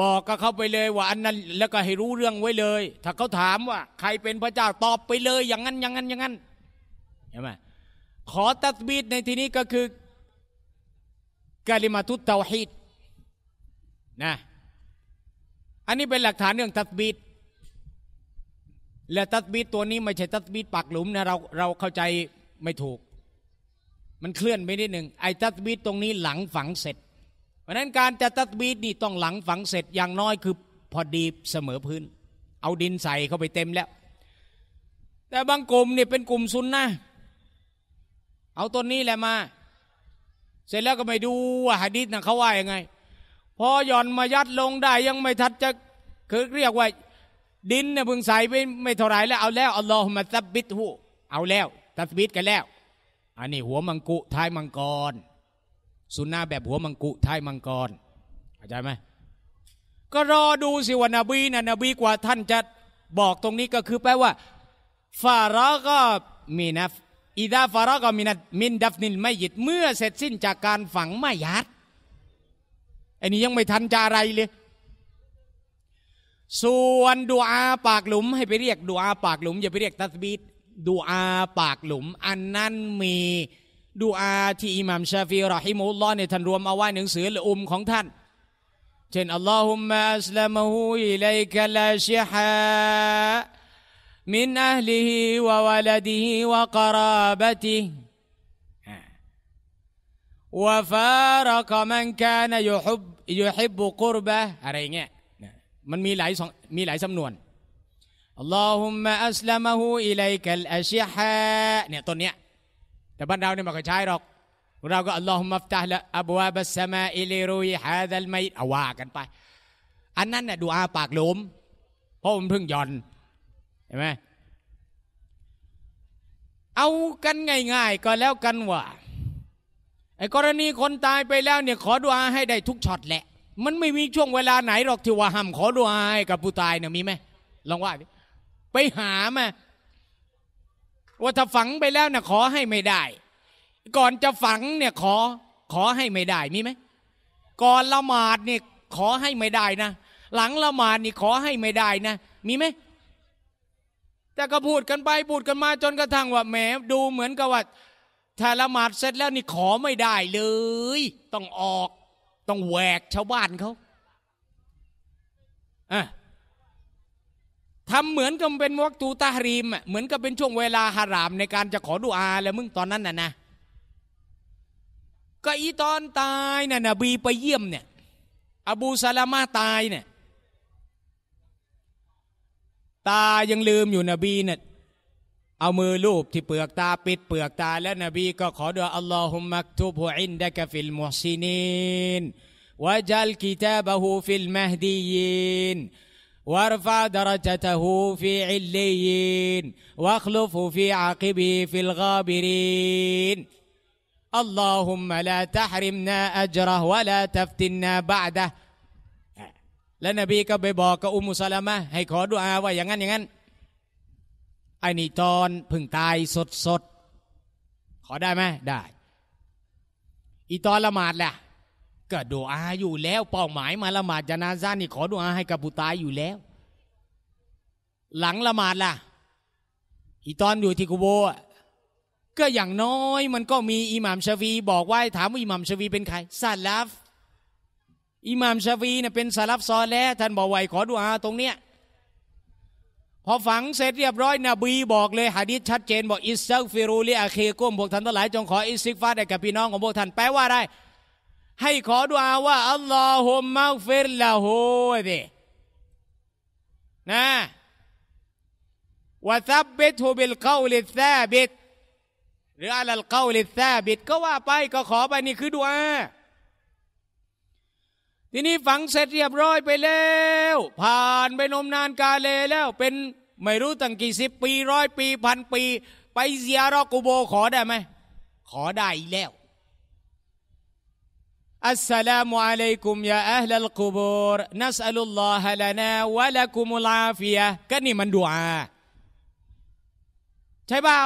บอกกับเขาไปเลยว่าอันนั้นแล้วก็ให้รู้เรื่องไว้เลยถ้าเขาถามว่า ใครเป็นพระเจ้าตอบไปเลยอย่างนั้นอย่างนั้นอย่างนั้นเห็นไหมขอตัดบีดในที่นี้ก็คือกาลิมาทุตเตาฮิดนะอันนี้เป็นหลักฐานเรื่องตัดบีดและ ตัดบีดตัวนี้ไม่ใช่ ตัดบีดปักหลุมนะเราเราเข้าใจไม่ถูก มันเคลื่อนไปนิดหนึ่ง ไอ้ตัดบีดตรงนี้หลังฝังเสร็จ เพราะนั้นการจะตัดบีดนี่ต้องหลังฝังเสร็จอย่างน้อยคือพอดีเสมอพื้น เอาดินใส่เข้าไปเต็มแล้ว แต่บางกลุ่มเนี่ยเป็นกลุ่ม ซุนนะ เอาต้นนี้แหละมาเสร็จแล้วก็ไปดูว่าหะดิษนะเขาว่ายังไงพอหย่อนมายัดลงได้ยังไม่ทัดจะคือเรียกว่าดินเนี่ยพึงใส่ไปไม่เท่าไรแล้วเอาแล้วอัลลอฮฺมาตับบิดหูเอาแล้วตับบิดกันแล้ว อันนี้หัวมังกุท้ายมังกรสุนนะแบบหัวมังกุท้ายมังกรเข้าใจไหมก็รอดูสิวะนบีนะนบีกว่าท่านจะบอกตรงนี้ก็คือแปลว่าฟาระก็มีนะอิดาฟาระก็มีนะมินดับนินไม่หยิดเมื่อเสร็จสิ้นจากการฝังไม่ยัดอันนี้ยังไม่ทันจะอะไรเลย ส่วนดูอาปากหลุม ให้ไปเรียกดูอาปากหลุม อย่าไปเรียกตัสบีดดูอาปากหลุม อันนั้นมี ดูอาที่อิหมัมชาฟีรอฮิมุลลอฮ์ในท่านรวมเอาไว้หนังสือละอุมของท่าน เช่นอัลลอฮุมะอัสลามุอิลัยกะลาชิฮะมินอ م ล أهله و ะ ل د ه و ว ر ا ب ت ه وفارق من كان يحب ยูฮิบบุกุรบะอะไรเงี้ยมันมีหลายสงมีหลายสำนวนอออััลลฮุมะสลามะฮูอิลัยกะลอาชิฮะเนี่ยต้นเนี้ยแต่บ้านเราเนี่ยมันก็ใช้หรอกเราก็ ا ل ล ه م افتح أبواب السماء บัสสมาอิลิรุยอาว่ากันไป อันนั้นน่ะดูอาปากหลุมเพราะมันเพิ่งย่อนเห็นไหมเอากันง่ายๆก็แล้วกันว่าไอ้กรณี คนตายไปแล้วเนี่ย ขอดูอาให้ได้ทุกช็อตแหละ มันไม่มีช่วงเวลาไหนหรอกที่ว่าห้ามขอดูอาให้ กับผู้ตายเนี่ยมีไหมลอง ว่าไปหามาว่า ถ้า ฝังไปแล้วเนี่ยขอให้ไม่ได้ ก่อนจะฝังเนี่ยขอขอให้ไม่ได้ มีไหมก่อนละหมาดเนี่ยขอ ให้ ไม่ ได้นะหลังละหมาดนี่ขอให้ไม่ได้นะมีไหมแต่ก็พูดกันไปพูดกันมา จนกระทั่งว่าแหมดูเหมือนกับว่าถ้าละหมาดเสร็จแล้วนี่ขอไม่ได้เลย ต้องออก ต้องแหวกชาวบ้านเขาอะทำเหมือนกับเป็นวัตูตาฮรีมเหมือนกับเป็นช่วงเวลาฮารามในการจะขอดุอาแล้ว มึงตอนนั้นน่ะนะก็อีตอนตายน่ะนบีไปเยี่ยมเนี่ยอบูซาลามาตายเนี่ยตายังลืมอยู่นบีเนี่ยเอามือลูบที่เปลือกตาปิดเปลือกตาและนบีก็ขอดุอาอัลลอฮุมมักทุบหัวอินดะกฟิลมุฮซินินวะจัลกิตาบะฮูฟิลมหดียิน وارفع درجته في عليين واخلفه في عقبه في الغابرين اللهم لا تحرمنا أجره ولا تفتنا بعده ไอ้นี่ตอนพึ่งตายสดสดขอได้ไหมได้อีตอนละหมาดแหละก็ดูอาอยู่แล้ว เป้าหมายมาละหมาดจะนาซ่านี่ขอดูอาให้กับผู้ตายอยู่แล้ว หลังละหมาดล่ะอีตอนอยู่ที่กูโบก็อย่างน้อยมันก็มีอิหม่ามชาฟี บอกว่าถามว่าอิหม่ามชาฟีเป็นใครซาลาฟอิหม่ามชาฟีเนี่ยเป็นซาลาฟซอแล้ท่านบอกไว้ขอดูอาตรงเนี้ยพอฝังเสร็จเรียบร้อยนบีบอกเลยหะดิษชัดเจนบอก อิสซักฟิรูลิอาเคกุมพวกท่านทั้งหลายจงขออิสซิกฟาได้กับพี่น้อง ของพวกท่านแปลว่าอะไร ให้ขอดุอาว่า อัลลอฮุมมักฟิรละโฮดีนะวะซับบิทูบิลกาลิซาบิดหรืออัลลกาลิซาบิดก็ว่าไปก็ขอไปนี่คือดุอาทีนี้ฝังเสร็จเรียบร้อยไปแล้วผ่านไปนมนานกาเลแล้ว เป็นไม่รู้ตั้งกี่สิบปีร้อยปีพันปี ไปเสียรอกูโบ ขอได้ไหม ขอได้แล้วอัสสลามุอะลัยกุมยาอัลลกุบูรนัสอัลลอฮะลานาวะละกุมุลาฟียก็นี่มันดูอาใช่เปล่า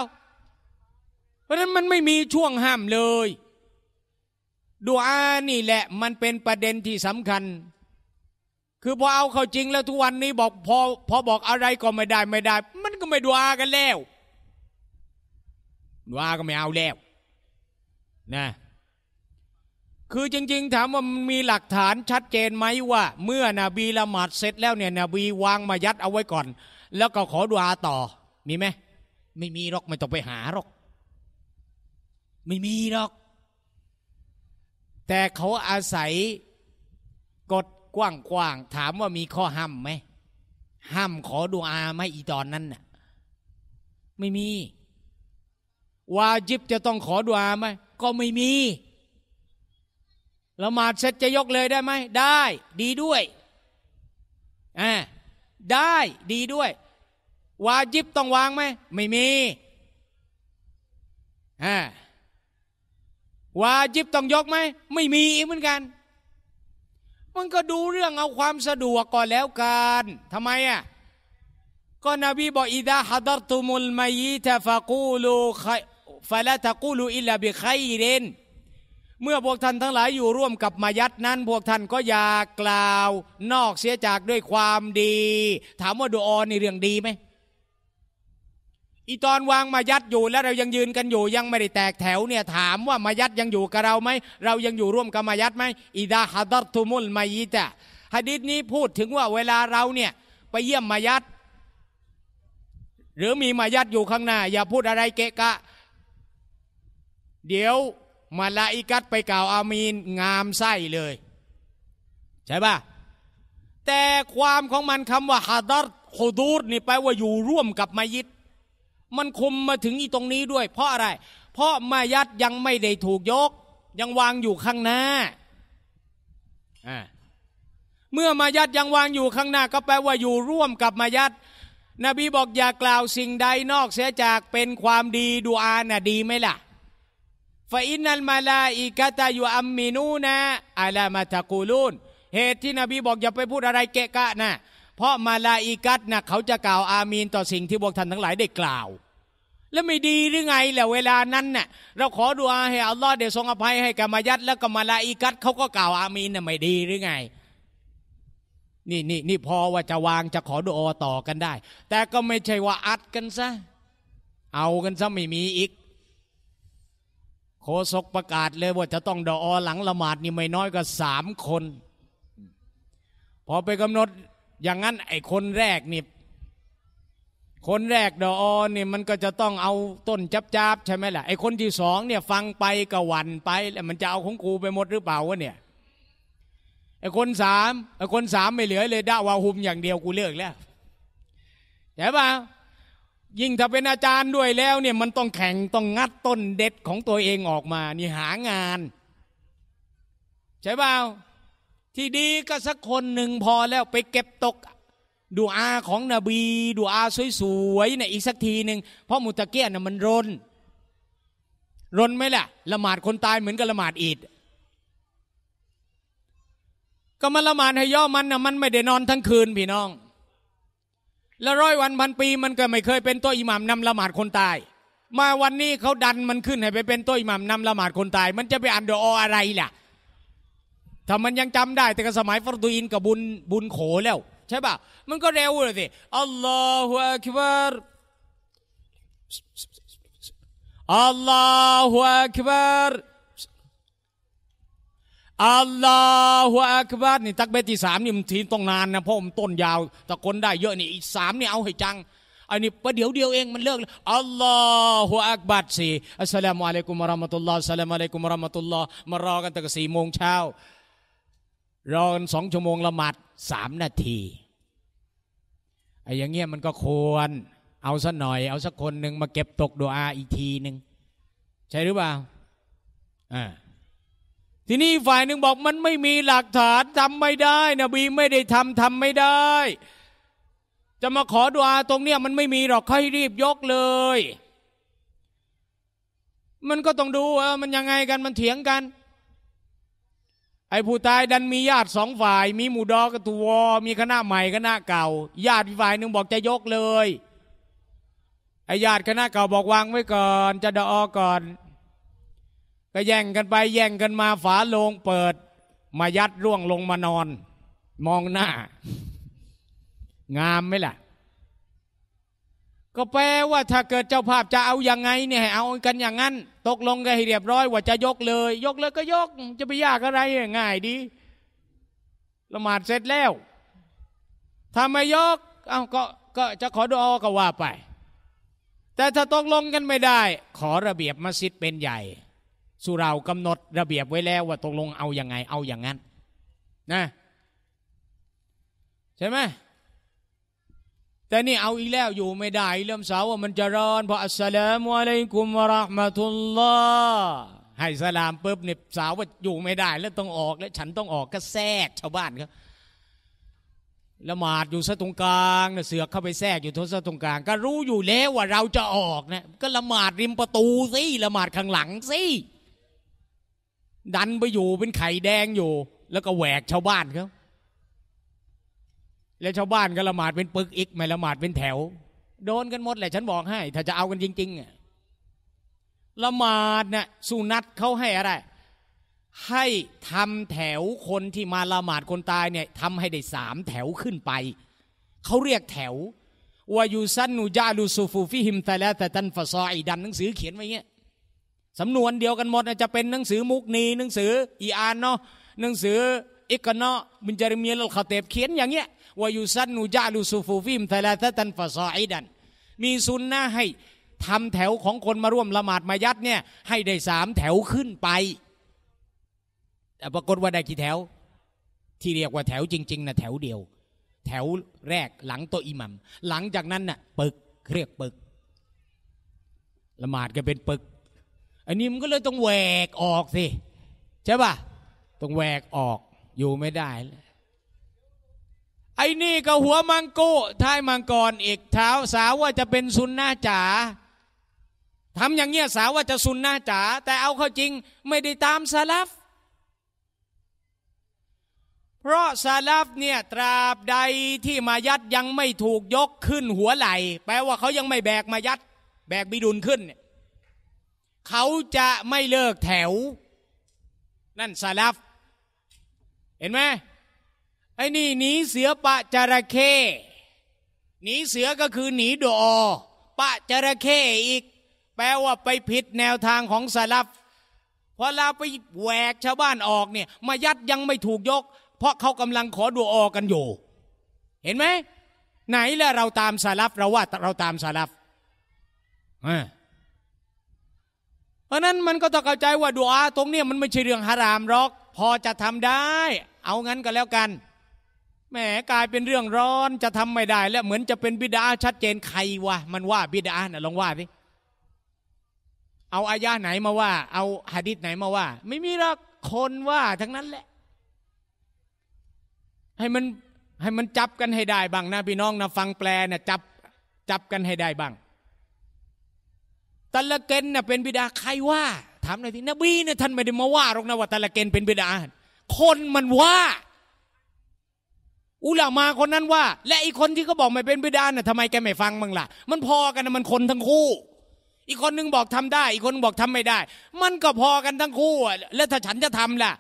เพราะนั้นมันไม่มีช่วงห้ามเลยดูอานี่แหละ มันเป็นประเด็นที่สำคัญ คือพอเอาเข้าจริงแล้วทุกวันนี้บอกพอพอบอกอะไรก็ไม่ได้ไม่ได้ มันก็ไม่ดูอากันแล้วดูอาก็ไม่เอาแล้วนะคือจริง ๆ ถามว่ามันมีหลักฐานชัดเจนไหมว่า เมื่อนบีละหมาดเสร็จแล้วเนี่ยนบีวางมายัดเอาไว้ก่อน แล้วก็ขอดูอาต่อมีไหม ไม่มีหรอกไม่ต้องไปหาหรอกไม่มีหรอกแต่เขาอาศัยกฎ กว้างๆถามว่ามีข้อห้ามไหมห้ามขอดูอา ไม่อีตอนนั้นน่ะ ไม่มี วาจิบจะต้องขอดูอาไหมก็ไม่มีละหมาดเสร็จจะยกเลยได้ไหมได้ ดีด้วยอ่าได้ดีด้วย วาจิบต้องวางไหมไม่มีอ่าวาจิบต้องยกไหม ไม่มีอีกเหมือนกันมันก็ดูเรื่องเอาความสะดวกก่อนแล้วกันทำไมอ่ะก็นบีบอกอิดะฮัดรตุมุลมายีตฟะกูลูฟะละตะกูลูอิลลาบิไคเรนเมื่อพวกท่านทั้งหลายอยู่ร่วมกับมายัดนั้นพวกท่านก็อย่ากล่าว นอกเสียจากด้วยความดี ถามว่าดูออนในเรื่องดีไหมอีตอนวางมายัดอยู่แล้วเรายังยืนกันอยู่ ยังไม่ได้แตกแถวเนี่ยถามว่ามายัดยังอยู่กับเราไหมเรายังอยู่ร่วมกับมายัดไหมอิดาฮัดตุมุลมายิตะฮะดิษนี้พูดถึงว่าเวลาเราเนี่ย ไปเยี่ยมมายัด หรือมีมายัดอยู่ข้างหน้า อย่าพูดอะไรเกะกะ เดี๋ยวมาลาอิกัดไปกล่าวอามีนงามไส้เลยใช่ปะแต่ความของมันคำว่าฮัดดฮุดูดนี่แปลว่าอยู่ร่วมกับมายิดมันคุมมาถึงอีตรงนี้ด้วยเพราะอะไร เพราะมายัดยังไม่ได้ถูกยก ยังวางอยู่ข้างหน้าเมื่อมายัดยังวางอยู่ข้างหน้า ก็แปลว่าอยู่ร่วมกับมายัดนบีบอกอย่ากล่าวสิ่งใดนอกเสียจากเป็นความดีดูอาน่ะดีไหมล่ะฟาอินนัลมาลาอิกะตาอยู่อัมมินูนะอัลามาตะกูลูนเหตุที่นบีบอกอย่าไปพูดอะไรเกะกะนะเพราะมาลาอิกัสนะเขาจะกล่าวอามีนต่อสิ่งที่พวกท่านทั้งหลายได้กล่าว แล้วไม่ดีหรือไงแหละเวลานั้นเนะ่ยเราขอดูอาให้อัลลอฮ์เดี๋ยวทรงอภัยให้กับมายัดแล้วก็มาลาอิกัสเขาก็กล่าวอามีนนะไม่ดีหรือไง นี่นี่นี่พอว่าจะวางจะขอดูอต่อกันได้ แต่ก็ไม่ใช่ว่าอัดกันซะเอากันซะไม่มีอีกโคศกประกาศเลยว่าจะต้องดออหลังละหมาด นี่ไม่น้อยกว่าสามคน พอไปกำหนดอย่างนั้น ไอ้คนแรกนี่ คนแรกดออเนี่ยมันก็จะต้องเอาต้นจับจับใช่ไหมล่ะ ไอ้คนที่สองเนี่ย ฟังไปก็หวันไปแล้วมันจะเอาของกูไปหมดหรือเปล่าวะเนี่ยไอ้คนสามไอ้คนสามไม่เหลือเลยด่าวาหุม อย่างเดียวกูเลิกแล้วใช่ปะยิ่งถ้าเป็นอาจารย์ด้วยแล้วเนี่ยมันต้องแข่งต้องงัดต้นเด็ดของตัวเองออกมา นี่หางาน ใช่เปล่าที่ดีก็สักคนหนึ่งพอแล้วไปเก็บตกดูอาของนบีดูอาสวยๆเนี่ยอีกสักทีหนึ่งเพราะมุตะเกียน่ะมันรนรนไหมล่ะละหมาดคนตายเหมือนกับละหมาดอีดก็มันละหมาดให้ย่อมันนะมันไม่ได้นอนทั้งคืนพี่น้อง แล้วร้อยวันพันปีมันก็ไม่เคยเป็นตัวอิหมามนำละหมาดคนตาย มาวันนี้เขาดันมันขึ้นให้ไปเป็น ตัวอิหมามนำละหมาดคนตาย มันจะไปอ่านดออะไรล่ะถ้ามันยังจำได้แต่ก็สมัยฟรดูอินกับบุญบุญโขแล้ว ใช่ป่ะ มันก็เร็วเลยสิอัลลอฮฺอักบารอัลลอฮฺอักบารอัลลอฮฺอักบารนี่ตักเบที่สามนี่มันทีต้องนานนะเพราะมันต้นยาวตะคนได้เยอะนี่อีกสามนี่เอาให้จัง อันนี้ประเดี๋ยวเดียวเองมันเลิกอัลลอฮฺอักบารสิอัสสลามุอะลัยกุมะราะมะตุลลอฮฺอัสสลามุอะลัยกุมะราะมะตุลลอฮฺมารอกันตั้งแต่สี่โมงเช้ารอกันสองชั่วโมงละหมาดสามนาทีไอ้อย่างเงี้ยมันก็ควรเอาสักหน่อยเอาสักคนหนึ่งมาเก็บตกดวอาอีกทีหนึ่งใช่หรือเปล่าอ่าทีนี้ฝ่ายหนึ่งบอกมันไม่มีหลักฐานทำไม่ได้ นบีไม่ได้ทำทำไม่ได้ จะมาขอดวอาตรงเนี้ยมันไม่มีหรอกให้รีบยกเลย มันก็ต้องดูเออมันยังไงกันมันเถียงกันไอ้ผู้ตายดันมีญาติสองฝ่าย มีหมู่ดอกกับตัว มีคณะใหม่คณะเก่า ญาติฝ่ายหนึ่งบอกจะยกเลย ไอ้ญาติคณะเก่าบอกวางไว้ก่อน จะดออก่อน ก็แย่งกันไป แย่งกันมาฝาโลงเปิด มายัดร่วงลงมานอน มองหน้า งามไหมล่ะก็แปลว่าถ้าเกิดเจ้าภาพจะเอาอยัางไงเนี่ยเอากันอย่างนั้น ตกลงกันให้เรียบร้อยว่าจะยกเลย ยกเลยก็ยก จะไปยากอะไรง่ายดีละหมาดเสร็จแล้วถ้าไม่ยกเอาก็ก็จะขอดูอก็ว่าไป แต่ถ้าตกลงกันไม่ได้ ขอระเบียบมัสยิดเป็นใหญ่ สุเรากำหนดระเบียบไว้แล้วว่าตกลงเอาอยัางไง เอาอย่างนั้นนะใช่ไหมแต่นี่เอาอีกแล้วอยู่ไม่ได้ เริ่มสาวว่ามันจะร้อนพออัสสลามุอะลัยกุมวะราะห์มะตุลลอฮ์ให้สลามปุ๊บเนี่ยสาวว่าอยู่ไม่ได้ แล้วต้องออกแล้วฉันต้องออกก็แทรกชาวบ้านเขาละหมาดอยู่ซะตรงกลางเสือกเข้าไปแทรกอยู่ทศตรงกลางก็รู้อยู่แล้วว่าเราจะออกนะก็ละหมาดริมประตูสิละหมาดข้างหลังสิดันไปอยู่เป็นไข่แดงอยู่ แล้วก็แหวกชาวบ้านเขาและชาวบ้านก็ละหมาดเป็นปึกอีกไม่ละหมาดเป็นแถว โดนกันหมดแหละฉันบอกให้ ถ้าจะเอากันจริงๆละหมาดเนะ่ยสุนัตเขาให้อะไร ให้ทำแถวคนที่มาละหมาดคนตายเนี่ยทำให้ได้สามแถวขึ้นไป เขาเรียกแถววายูซันนูจาลูซูฟูฟิหิมแต่ละแต่ตันฟาซออีดันหนังสือเขียนไว้เงี้ยสำนวนเดียวกันหมดนะจะเป็นหนังสือมุกนีหนังสืออีอานเนาะหนังสืออิกเนาะบินจาริเมียลคาเตบเขียนอย่างเงี้ยวายุสันนุจาลุซุฟูฟิมทตเละตันฟาซอไอดันมีซุนนะให้ทำแถวของคนมาร่วมละหมาดมายัดเนี่ย ให้ได้สามแถวขึ้นไป แต่ปรากฏว่าได้กี่แถว ที่เรียกว่าแถวจริงๆนะแถวเดียว แถวแรกหลังตัวอิหมัมหลังจากนั้นน่ะปึกเรียกปึก ละหมาดก็เป็นปึก อันนี้มันก็เลยต้องแหวกออกสิใช่ป่ะต้องแหวกออกอยู่ไม่ได้ไอ้นี่ก็หัวมังกุท้ายมังกรอีก เท้าสาวว่าจะเป็นซุนนาจ๋าทำอย่างเงี้ยสาวว่าจะซุนนาจ๋าแต่เอาเข้าจริง ไม่ได้ตามซาลฟเพราะซาลฟเนี่ยตราบใดที่มายัดยังไม่ถูกยกขึ้นหัวไหลแปลว่าเขายังไม่แบกมายัด แบกบิดุลขึ้นเนี่ยเขาจะไม่เลิกแถว นั่นซาลฟเห็นไหมไอ้นี่หนีเสือปะจระเข้หนีเสือก็คือหนีดอปะจระเข้อีก แปลว่าไปผิดแนวทางของสลับพอเราไปแหวกชาวบ้านออกเนี่ย มายัดยังไม่ถูกยก เพราะเขากำลังขอดูออกันอยู่ เห็นไหมไหนล่ะเราตามสารับเราว่าเราตามสารับเพราะนั้นมันก็ต้องเข้าใจว่าดูอาตรงเนี้ยมันไม่ใช่เรื่องฮารามหรอก พอจะทำได้ เอางั้นก็แล้วกันแหมกลายเป็นเรื่องร้อนจะทำไม่ได้ แล้วเหมือนจะเป็นบิดาชัดเจนใครวะ มันว่าบิดาเนะลองว่าสิเอาอายะไหนมาว่า เอาหะดิษไหนมาว่า ไม่มีหรอกคนว่า ทั้งนั้นแหละ ให้มัน ให้มันจับกันให้ได้บ้างนะพี่น้องนะฟังแปลนะจับจับกันให้ได้บ้างตะละเกนนะเป็นบิดาใครว่าถามหน่อยทีนบีเนี่ยท่านไม่ได้มาว่าหรอกนะว่าตะละเกนเป็นบิดา คนมันว่าอุลามาคนนั้นว่า และอีกคนที่เขาบอกไม่เป็นบิดาน่ะทำไมแกไม่ฟังบ้างล่ะมันพอกันนะมันคนทั้งคู่ อีกคนนึงบอกทำได้ อีกคนบอกทำไม่ได้ มันก็พอกันทั้งคู่อ่ะแล้วถ้าฉันจะทำล่ะ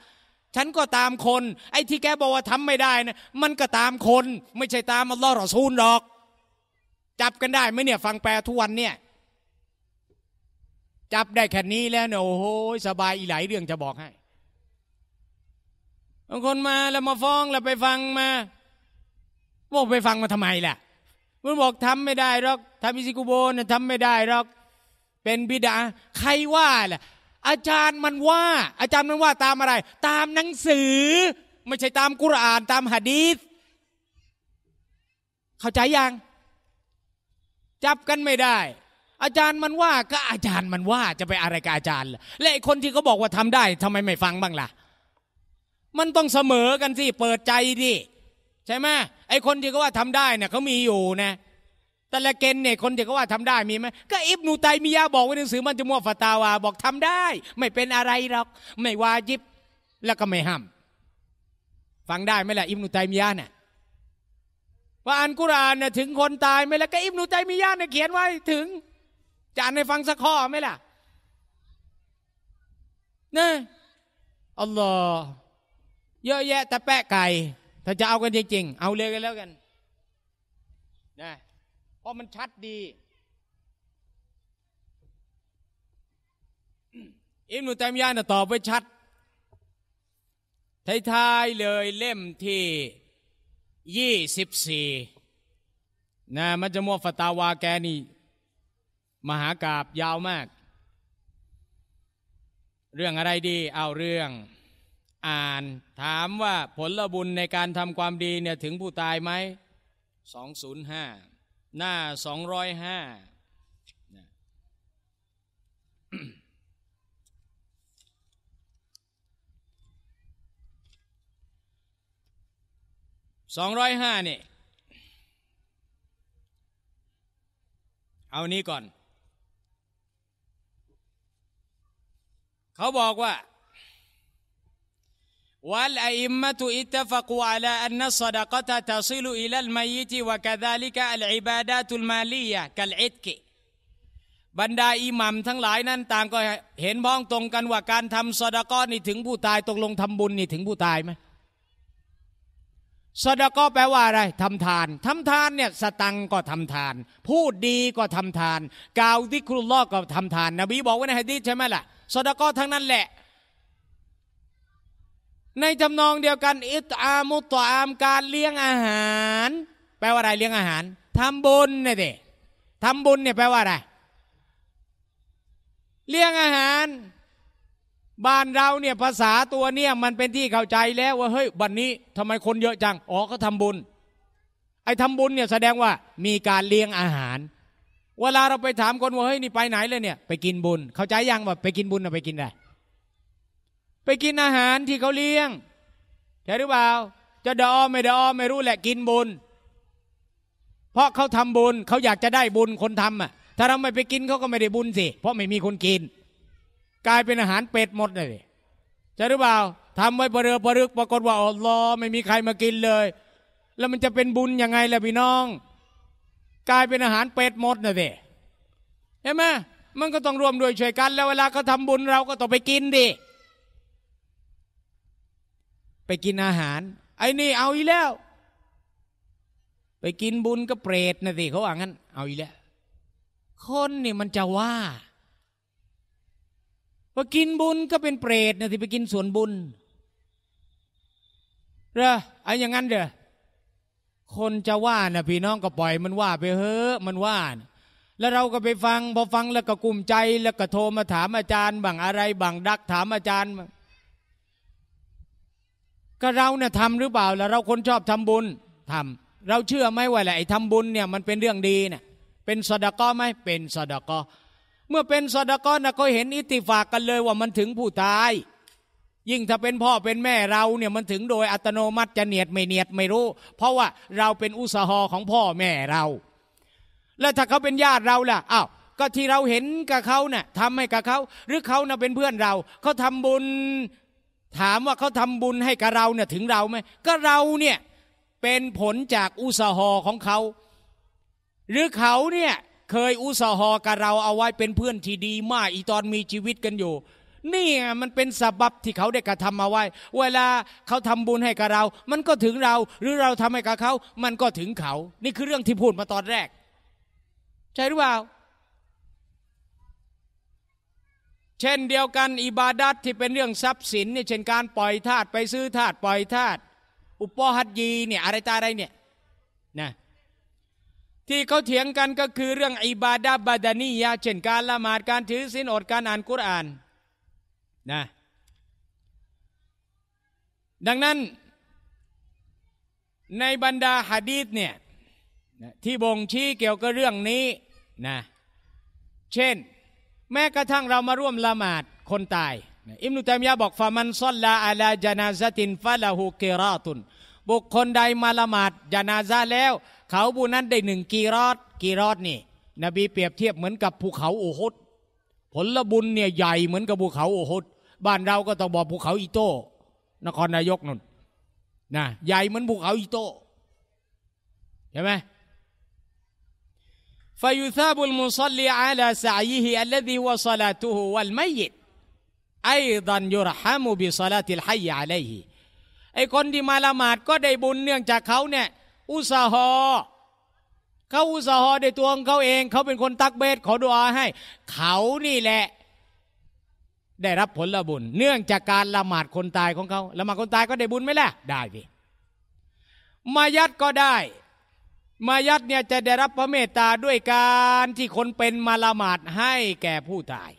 ฉันก็ตามคน ไอ้ที่แกบอกว่าทำไม่ได้นะมันก็ตามคนไม่ใช่ตามอัลลอฮ์รอซูลหรอก จับกันได้ไหมเนี่ยฟังแปลทุกวันเนี่ย จับได้แค่นี้แล้ว เนี่ยโอ้โหสบายอีหลายเรื่องจะบอกให้บางคนมาแล้วมาฟ้องแล้วไปฟังมาพวกไปฟังมาทำไมล่ะ มันบอกทำไม่ได้หรอกทำอิซิกุโบนะทำไม่ได้หรอก เป็นบิดาใครว่าล่ะ อาจารย์มันว่า อาจารย์มันว่าตามอะไร ตามหนังสือไม่ใช่ตามกุรอานตามหะดีษเข้าใจยัง จับกันไม่ได้ อาจารย์มันว่าก็อาจารย์มันว่าจะไปอะไรกับอาจารย์ล่ะและคนที่เขาบอกว่าทำได้ ทำไมไม่ฟังบ้างล่ะ มันต้องเสมอกันสิ เปิดใจดิใช่ไหมไอคนที่ก็ว่าทำได้เนี่ยเขามีอยู่นะ แต่ละเกณฑ์เนี่ยคนที่ก็ว่าทำได้ มีไหมก็อิบนูไตมียาบอกไว้ในหนังสือ มันจะมัวฟาตาวาบอกทำได้ ไม่เป็นอะไรหรอกไม่วาจิบ แล้วก็ไม่ห้ามฟังได้ไหมล่ะอิบนูไตมียาเนี่ยว่าอันกุรานน่ยถึงคนตายไหมล่ะก็อิบนูไตมียาเนี่ยเขียนไว้ถึงจะอ่านให้ฟังสักข้อไหมล่ะเนี่ยอัลลอฮ์เยอะแยะแต่แปะไก่ถ้าจะเอากันจริง ๆ เอาเลยกันแล้วกันนะ เพราะมันชัดดี อิมนุตัยมยานะตอบไว้ชัดท้ายๆเลยเล่มที่ ยี่สิบสี่นะมัจะมัวฟตาวาแกนี่มหากราบยาวมาก เรื่องอะไรดี เอาเรื่อง่าน ถามว่าผลบุญในการทำความดีเนี่ยถึงผู้ตายไหม205 หน้า 205สองร้อยห้านี่เอานี้ก่อน เขาบอกว่า والأئمة اتفقوا على أن الصدقة تصل إلى الميت وكذلك العبادات المالية كالعتق บรรดาอิหมัมทั้งหลายนั้นต่างก็เห็นพ้องตรงกันว่าการทำสดกอนี่ถึงผู้ตายตกลงทำบุญนี่ถึงผู้ตายไหมสดกอแปลว่าอะไรทำทานทำทานเนี่ยสตังก็ทำทาน พูดดีก็ทำทานกาวที่ครุลลอกก็ทำทานนบีบอกไว้ในฮะดีษใช่ไหมล่ะสดกอทั้งนั้นแหละในจำนองเดียวกันอิตอามุตอาม การเลี้ยงอาหาร แปลว่าอะไร เลี้ยงอาหารทำบุญเนี่ยเด็ทำบุญเนี่ยแปลว่าอะไรเลี้ยงอาหาร บ้านเราเนี่ย ภาษาตัวเนี่ยมันเป็นที่เข้าใจแล้วว่าเฮ้ยวันนี้ทำไมคนเยอะจังอ๋อเขาทำบุญ ไอ้ทำบุญเนี่ยแสดงว่า มีการเลี้ยงอาหาร เวลาเราไปถามคนว่าเฮ้ยนี่ไปไหนเลยเนี่ย ไปกินบุญเข้าใจยังว่าไปกินบุญนะไปกินอะไรไปกินอาหารที่เขาเลี้ยงใช่หรือเปล่าจะดอไม่ดอไม่รู้แหละกินบุญ เพราะเขาทำบุญเขาอยากจะได้บุญคนทำอ่ะ ถ้าเราไม่ไปกินเขาก็ไม่ได้บุญสิเพราะไม่มีคนกิน กลายเป็นอาหารเป็ดหมดเลยใช่หรือเปล่า ทำไว้ประเรือประรึกปรากฏว่าอ๋อรอไม่มีใครมากินเลย แล้วมันจะเป็นบุญยังไงล่ะพี่น้อง กลายเป็นอาหารเป็ดหมดนะเด็เห็นไหมมันก็ต้องร่วมด้วยช่วยกันแล้วเวลาเขาทาบุญเราก็ต้องไปกินดิไปกินอาหารไอ้นี่เอาอีแล้ว ไปกินบุญก็เปรตนะสิเขาว่างั้นเอาอีแล้วคนนี่มันจะว่าว่ากินบุญก็เป็นเปรตนะสิไปกินส่วนบุญเด้อไอ้อย่างงั้นเด้อคนจะว่านะพี่น้องก็ปล่อยมันว่าไปเฮ้อมันว่านแล้วเราก็ไปฟังพอฟัง แล้วก็กลุ่มใจ แล้วก็โทรมาถามอาจารย์บังอะไรบังดัก ถามอาจารย์ก็เราเนี่ยทำหรือเปล่าแล้วเราคนชอบทำบุญ ทำ เราเชื่อไหมว่าแหละไอ้ทำบุญเนี่ยมันเป็นเรื่องดีเนี่ยเป็นสดกอไหมเป็นสดกอเมื่อเป็นสดกอนะก็เห็นอิติฝากกันเลยว่ามันถึงผู้ตาย ยิ่งถ้าเป็นพ่อเป็นแม่เราเนี่ยมันถึงโดยอัตโนมัติจะเนียดไม่เนียดไม่รู้ เพราะว่าเราเป็นอุสหอของพ่อแม่เรา แล้วถ้าเขาเป็นญาติเราล่ะอ้าวก็ที่เราเห็นกับเขาเนี่ยทำให้กับเขาหรือเขาน่ะเป็นเพื่อนเราเขาทำบุญถามว่าเขาทำบุญให้กับเราเนี่ยถึงเราไหมก็เราเนี่ยเป็นผลจากอุสหอของเขาหรือเขาเนี่ยเคยอุสหอกับเราเอาไว้เป็นเพื่อนที่ดี มากอีตอนมีชีวิตกันอยู่นี่มันเป็นสบับที่เขาได้กระทำมาไว้ เวลาเขาทำบุญให้กับเรา มันก็ถึงเรา หรือเราทำให้กับเขามันก็ถึงเขานี่คือเรื่องที่พูดมาตอนแรก ใช่หรือเปล่าเช่นเดียวกัน อิบาดัตที่เป็นเรื่องทรัพย์สินเนี่ยเช่นการปล่อยทาตไปซื้อทาตปล่อยทาตอุปหัตยีเนี่ยอะไรตาอะไรเนี่ยนะที่เขาเถียงกันก็คือเรื่อง อิบาดาบาดานียาเช่นการละหมาดการถือศีลอดการอ่านกุรอานนะดังนั้นในบรรดาหะดีษเนี่ยที่บ่งชี้เกี่ยวกับเรื่องนี้นะเช่นแม้กระทั่งเรามาร่วมละหมาดคนตาย อิมนุตัยมยาบอกฟามันซอลลาอาลาจานาซาตินฟาลาฮูกรอตุนบุคคลใดมาละหมาดจานาซาแล้ว เขาบุนั้นได้หนึ่งกีรอดกีรอดนี่นบีเปรียบเทียบเหมือนกับภูเขาโอฮดผลบุญเนี่ยใหญ่เหมือนกับภูเขาโอฮดบ้านเราก็ต้องบอกภูเขาอิโต้นครนายกนนนะ ใหญ่เหมือนภูเขาอิโต้ใช่ไหม فيثاب المصلي على سعيه الذي هو صلاته والميت أيضا يرحم بصلاة الحي عليه ไอ้คนที่มาละหมาดก็ได้บุญเนื่องจากเขาเนี่ย อุสาหอเขาอุสาหอในตัวของเขาเอง เขาเป็นคนตักเบสขอดุอาให้ เขานี่แหละ ได้รับผลบุญ เนื่องจากการละหมาดคนตายของเขาละหมาดคนตายก็ได้บุญไหมล่ะได้ดิมายัดก็ได้มายัดเนี่ยจะได้รับพระเมตตา ด้วยการที่คนเป็นมาละหมาดให้แก่ผู้ตาย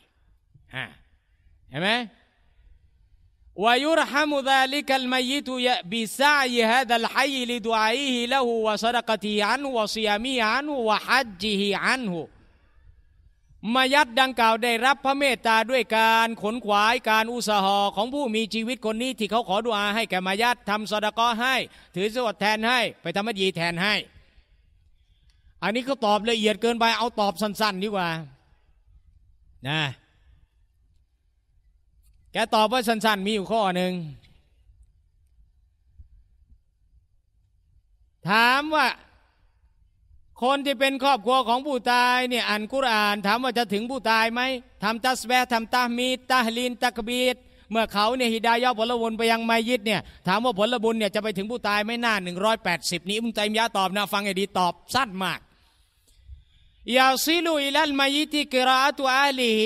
เห็นไหมวายุรฮามุดาลิกัลมายิตุยะบิซาอิฮะดัลฮัยลิดุอาอิฮิละหูวะสดกตีอันหูวะซิยามีอันหูวะฮัจจิฮิอันหูมายัดดังกล่าวได้รับพระเมตตาด้วยการขนขวาย การอุสาหอของผู้มีชีวิตคนนี้ที่เขาขอดุอาให้แก่มายัดทำสดกะให้ ถือสวดแทนให้ไปทำมัจยีแทนให้อันนี้ก็ตอบละเอียดเกินไปเอาตอบสั้นๆดีกว่า นะ แกตอบว่าสั้นๆมีอยู่ข้อหนึ่ง ถามว่า คนที่เป็นครอบครัวของผู้ตายเนี่ยอ่านกุราน ถามว่าจะถึงผู้ตายไหมทำตัสแวทำตามีตาลินตะกบีดเมื่อเขาเนี่ยฮิดายอผลบุญไปยังไมยิดเนี่ย ถามว่าผลบุญเนี่ยจะไปถึงผู้ตายไม่น่าสิบนี้มุงใจมยะตอบนะฟังให้ดี ตอบสั้นมาก يصل إلى الميت قراءة آ ل ه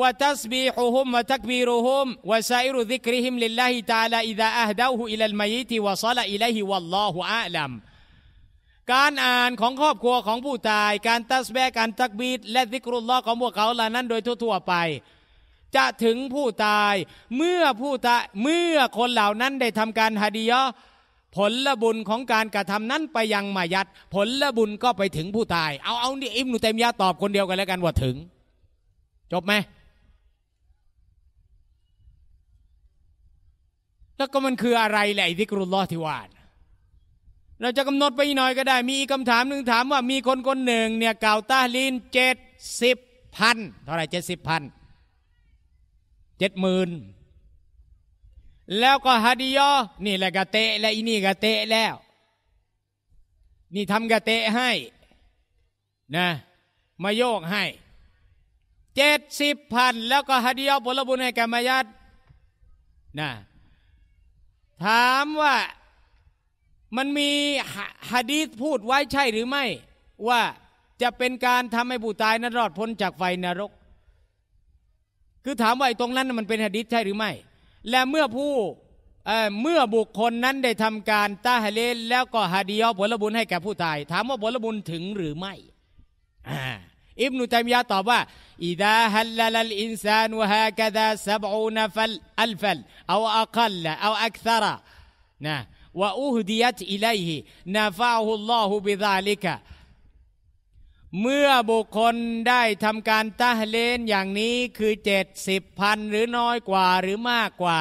وتسبيحهم وتكبيرهم وسائر ذكرهم لله تعالى إذا أهدوه إلى الميت وصل إليه والله أعلم การอ่านของครอบครัวของผู้ตาย การตัสแบการตักบีดและซิกรุลลอของพวกเขาเหล่านั้น โดยทั่วๆไป จะถึงผู้ตายเมื่อผู้ตายเมื่อคนเหล่านั้นได้ทำการฮาดียะผลละบุญของการกระทำนั้นไปยังมายัดผลละบุญก็ไปถึงผู้ตาย เอาเอานี่อิมหนูเต็มยาตอบคนเดียวกันแล้วกันว่าถึง จบไหม แล้วก็มันคืออะไรแหละอที่กรุลลอทิวานเราจะกำหนดไปหน่อยก็ได้ มีคำถามหนึ่งถามว่ามีคนคนหนึ่งเนี่ยกาวตาลินเจ็ดสิบพันเท่าไหร่เจ็ดสิบพันเจ็ดหมื่นแล้วก็ฮัดียอนี่แหละกะเตะและอินี่กะเตะแล้ว นี่ทำกะเตะให้นะมาโยกให้เจ็ดสิบพันแล้วก็ฮัดียอผลบุญให้แกมายัดนะถามว่า มันมีฮะดีษพูดไว้ใช่หรือไม่ ว่าจะเป็นการทำให้ผู้ตายนั้นรอดพ้นจากไฟนรก คือถามว่าตรงนั้น มันเป็นฮะดีษใช่หรือไม่และเมื่อผู้เมื่อบุคคลนั้นได้ทำการตาฮเลแล้วก็ฮาดียอผลบุญให้แก่ผู้ตาย ถามว่าผลบุญถึงหรือไม่อิบนุตัยมียะตอบว่าอิดาฮัลลลอินซานวะฮากะดาสบอูนฟัลอัลฟัลเอาอักลเอาอักษระนะวะอุฮดิยัตอิลัยฮินาฟาฮุลลอฮุบิดาลิกะเมื่อบุคคลได้ทำการตะเลนอย่างนี้คือเจ็ดสิบพันหรือน้อยกว่าหรือมากกว่า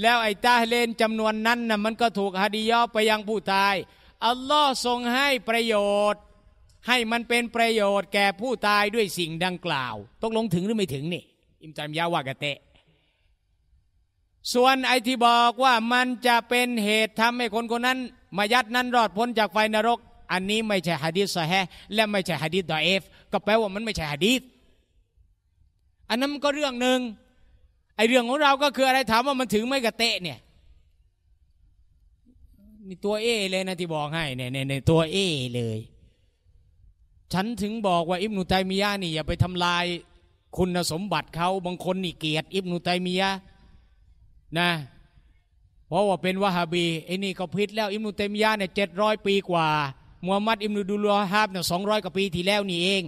แล้วไอ้ตะเลนจำนวนนั้นนะ่ะ มันก็ถูกฮดียอไปยังผู้ตาย อัลลอฮ์ทรงให้ประโยชน์ ให้มันเป็นประโยชน์แก่ผู้ตายด้วยสิ่งดังกล่าวต้องลงถึงหรือไม่ถึงนี่ อิมจัมยาวากะเตะ ส่วนไอที่บอกว่ามันจะเป็นเหตุทำให้คนคนนั้น มายัดนั้นรอดพ้นจากไฟนรกอันนี้ไม่ใช่ฮะดีษสแฮและไม่ใช่ฮะดีษดอเอฟก็แปลว่ามันไม่ใช่ฮะดีษอันนั้นก็เรื่องหนึ่งไอเรื่องของเราก็คืออะไรถามว่ามันถึงไม่กระเตะเนี่ยนี่ตัวเอเลยนะที่บอกให้เนี่ยเนตัวเอเลย ฉันถึงบอกว่าอิบนุตัยมียะนี่อย่าไปทำลาย คุณสมบัติเขาบางคนนี่เกลียดอิบนุตัยมียะนะ เพราะว่าเป็นวะฮาบีไอ้นี่ก็พิษแล้วอิบนุตัยมียะเนี่ยเจ็ดร้อยปีกว่ามูฮัมหมัดอิมนุดุลอฮับเนี่ยสองร้อยกว่าปีที่แล้วนี่เอง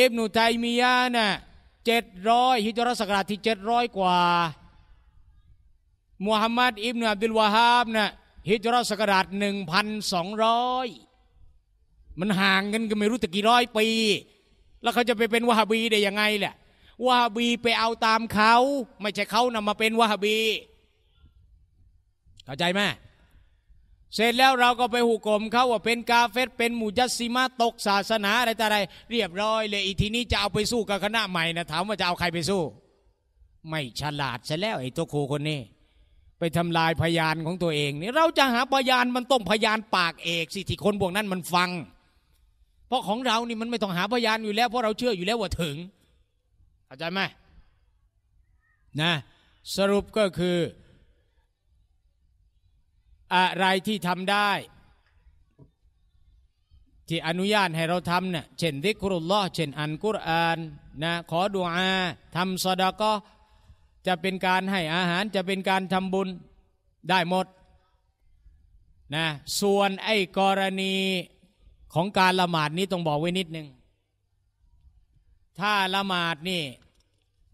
อิบนุตทยมียเน่ะเจ็ดร้อยฮิจรัสกราที่เจ็ดร้อยกว่า มูฮัมหมัดอิบนุอับดุลวาฮับน่ะฮิจรัสกราหนึ่งพันสองร้อยมันห่างกันก็ไม่รู้ตะกี่ร้อยปี แล้วเขาจะไปเป็นวะฮบีได้ยังไงแหละวะฮบีไปเอาตามเขา ไม่ใช่เขานำมาเป็นวะฮบี เข้าใจไหมเสร็จแล้วเราก็ไปหุกกลมเขาว่าเป็นกาเฟตเป็นมูยัสซิมาตกศาสนาอะไรต่อะไร เรียบร้อยเลยอีทีนี้จะเอาไปสู้กับคณะใหม่นะถามว่าจะเอาใครไปสู้ ไม่ฉลาดซะแล้วไอ้ตัวครูคนนี้ไปทำลายพยานของตัวเองนี่ เราจะหาพยานมันต้องพยานปากเอก สิที่คนพวกนั้นมันฟัง เพราะของเรานี่มันไม่ต้องหาพยานอยู่แล้ว เพราะเราเชื่ออยู่แล้วว่าถึงเข้าใจไหมนะ สรุปก็คืออะไรที่ทำได้ ที่อนุญาตให้เราทำเนะ่ยเช่นดิกรุลลอ์เช่นอันกุรอานนะขอดุอาทำสดาก็จะเป็นการให้อาหารจะเป็นการทำบุญได้หมดนะส่วนไอ้กรณีของการละหมาดนี้ต้องบอกไว้นิดหนึ่งถ้าละหมาดนี่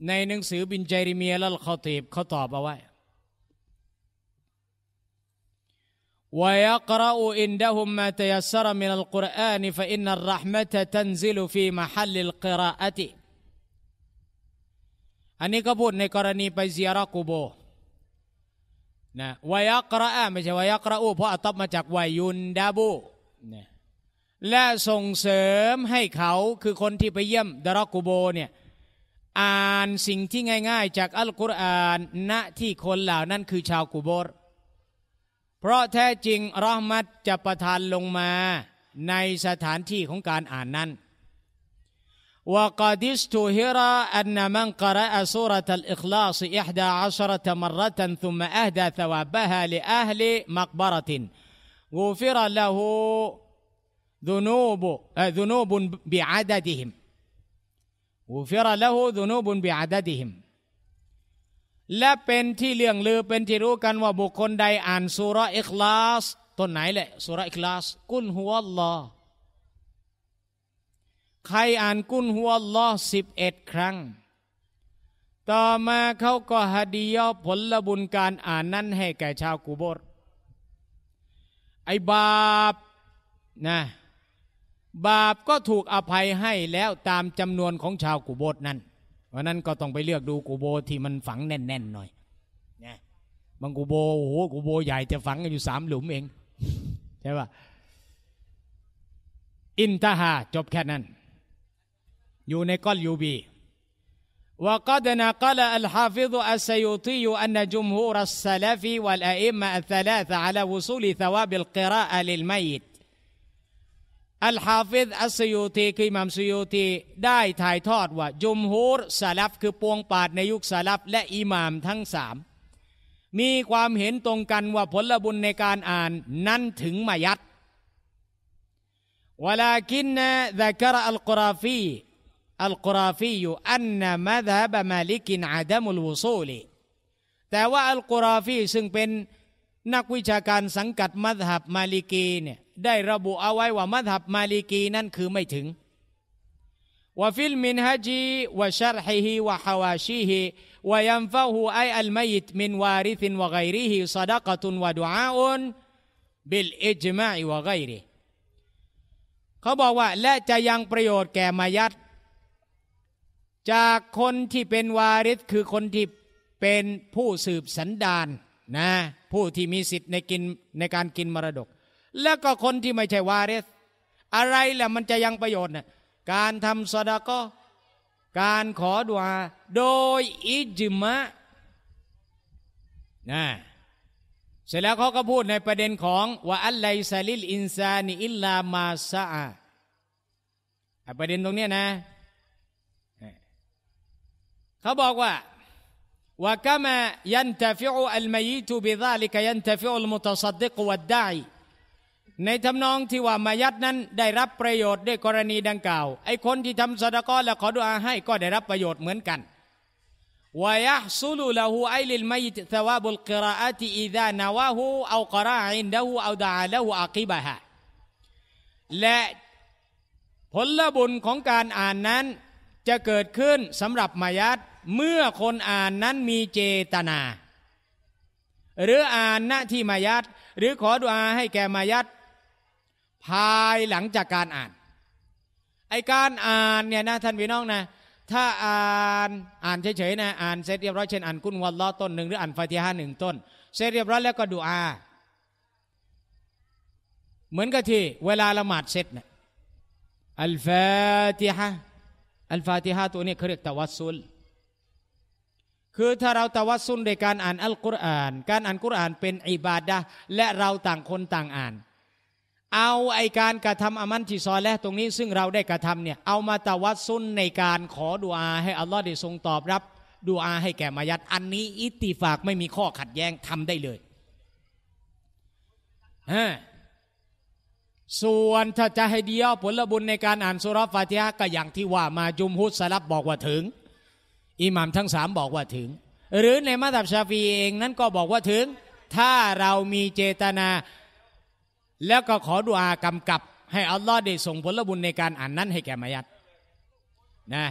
ในหนังสือบินเจริเมียแล้วเขาตีบเขาตอบเอาไว้ ويقرأ عندهم ما تيسر من القرآن فإن الرحمة تنزل في محل القراءة อันนี้ก็พูดในกรณีไปเซียรกูโบนะวายกระอาไม่ใช่วายกระอูเพราะอัตบมาจากวายุนดาบูนะและส่งเสริมให้เขาคือคนที่ไปเยี่ยมดารกูโบเนี่ยอ่านสิ่งที่ง่าย ๆ จากอัลกุรอานณที่คนเหล่านั้นคือชาวกูโบร์เพราะแท้จริงรอมัดจะประทานลงมาในสถานที่ของการอ่านนั้นว่า وقد استهر أن من قرأ سورة الإخلاص إحدى عشرة مرة ثم أهدى ثوابها لأهل مقبرة غفر له ذنوب آه، ذنوب بعددهم غفر له ذنوب بعددهم และเป็นที่เลื่องลือเป็นที่รู้กันว่าบุคคลใดอ่านสุรอิคลาสต้นไหนแหละสุรอิคลาส กุนหัวลอใครอ่านกุนหัวลอสิบเอ็ดครั้ง ต่อมาเขาก็ฮดียอผลบุญการอ่านนั้นให้แก่ชาวกูโบรไอบาปนะบาปก็ถูกอภัยให้แล้วตามจำนวนของชาวกูโบรนั้นพราะนั้นก็ต้องไปเลือกดูกูโบที่มันฝังแน่นๆหน่อย นะ บางกูโบ โอ้โหกูโบใหญ่จะฝังอยู่สามหลุมเอง ใช่ปะอินทาหาจบแค่นั้น อยู่ในก้อนยูบี وقد نقل الحافظ السيوطي أن جمهور السلف والأئمة الثلاثة على وصول ثواب القراءة للميت อัลฮาฟิดอัสยูตีคือมัมสยูตีได้ถ่ายทอดว่าจุมฮูรสลับคือปวงปาดในยุคสลับและอิหมามทั้งสามมีความเห็นตรงกันว่า ผลบุญในการอ่านนั้นถึงมายัดวลากินนะดะกรอัลกราฟีอัลกราฟีอันนะมะดะบะมาลิกินอาดัมุลวุซูลีแต่ว่าอัลกราฟีซึ่งเป็นนักวิชาการสังกัดมัธฮับมาลิกีเนี่ยได้ระบุเอาไว้ว่ามัธยับมาลิกี นั่นคือไม่ถึงวฟิลมินฮะจีวะชัรฮีฮิวะฮาวาชีฮิวะยัมฟะฮูไออัลมัยตมินวาริธินวะไกรีฮิซดะกะตุนวะดุอาอุนบิลอิจมาอิวะไกรีเขาบอกว่าและจะยังประโยชน์แก่มายัด จากคนที่เป็นวาริธคือคนที่เป็นผู้สืบสันดานนะผู้ที่มีสิทธิ์ในกินในการกินมรดกแล้วก็คนที่ไม่ใช่วาริสอะไรแหละมันจะยังประโยชน์เนี่ยการทำสดาก็การขอดุอาโดยอิจมะนะเสร็จแล้วเขาก็พูดในประเด็นของว่าอัลไลซาลิลอินซานิอิลลามาซาอาประเด็นตรงนี้นะเขาบอกว่าว่ากามยันทฟิอุอัลมัยตุบิดาลิกยันทฟิอุลมุตัดดิกวัดดาอีในทำนองที่ว่ามายัดนั้นได้รับประโยชน์ด้วยกรณีดังกล่าวไอ้คนที่ทำสดกอและขอดุอาให้ก็ได้รับประโยชน์เหมือนกันวายะสุลูละหูไอลิลมัทวาบุลกิราอติอิดานาวะหูเอากราอินดะหูเอาดาละหูอากิบะฮะและผลบุญของการอ่านนั้น จะเกิดขึ้นสำหรับมายัดเมื่อคนอ่านนั้นมีเจตนา หรืออ่านณที่มายัดหรือขอดุอาให้แก่มายัดภายหลังจากการอ่าน ไอการอ่านเนี่ยนะท่านพี่น้องนะ ถ้าอ่านอ่านเฉยๆนะอ่านเสร็จเรียบร้อย เช่นอ่านกุนวัลลอต้นหนึ่งหรืออ่านฟาติฮาหนึ่งต้นเสร็จเรียบร้อยแล้วก็ดูอา เหมือนกับที่ เวลาละหมาดเสร็จนะอัลฟาติฮะอัลฟาติฮะตัวนี้เขาเรียกตะวัสุลคือถ้าเราตะวัสุลในการอ่านอัลกุรอาน การอ่านกุรอานเป็นอิบาดะและเราต่างคนต่างอ่านเอาไอการกระทำอามันีิซอและตรงนี้ซึ่งเราได้กระทำเนี่ยเอามาตะวัดซุนในการขอดุอาให้อัลลอฮ์ได้ทรงตอบรับดุอาให้แก่มายัด อันนี้อิติฟาก ไม่มีข้อขัดแย้งทำได้เลยฮะส่วนถ้าจะให้เดียวผลบุญในการอ่านสุรฟาติฮะก็อย่างที่ว่ามาจุมฮุสลับบอกว่าถึง อิหมัมทั้งสามบอกว่าถึง หรือในมัตับชาฟีเองนั้นก็บอกว่าถึง ถ้าเรามีเจตนาแล้วก็ขอดุอากำกับให้อัลลอฮ์ได้ส่งผลบุญในการอ่านนั้นให้แก่มายัดนะ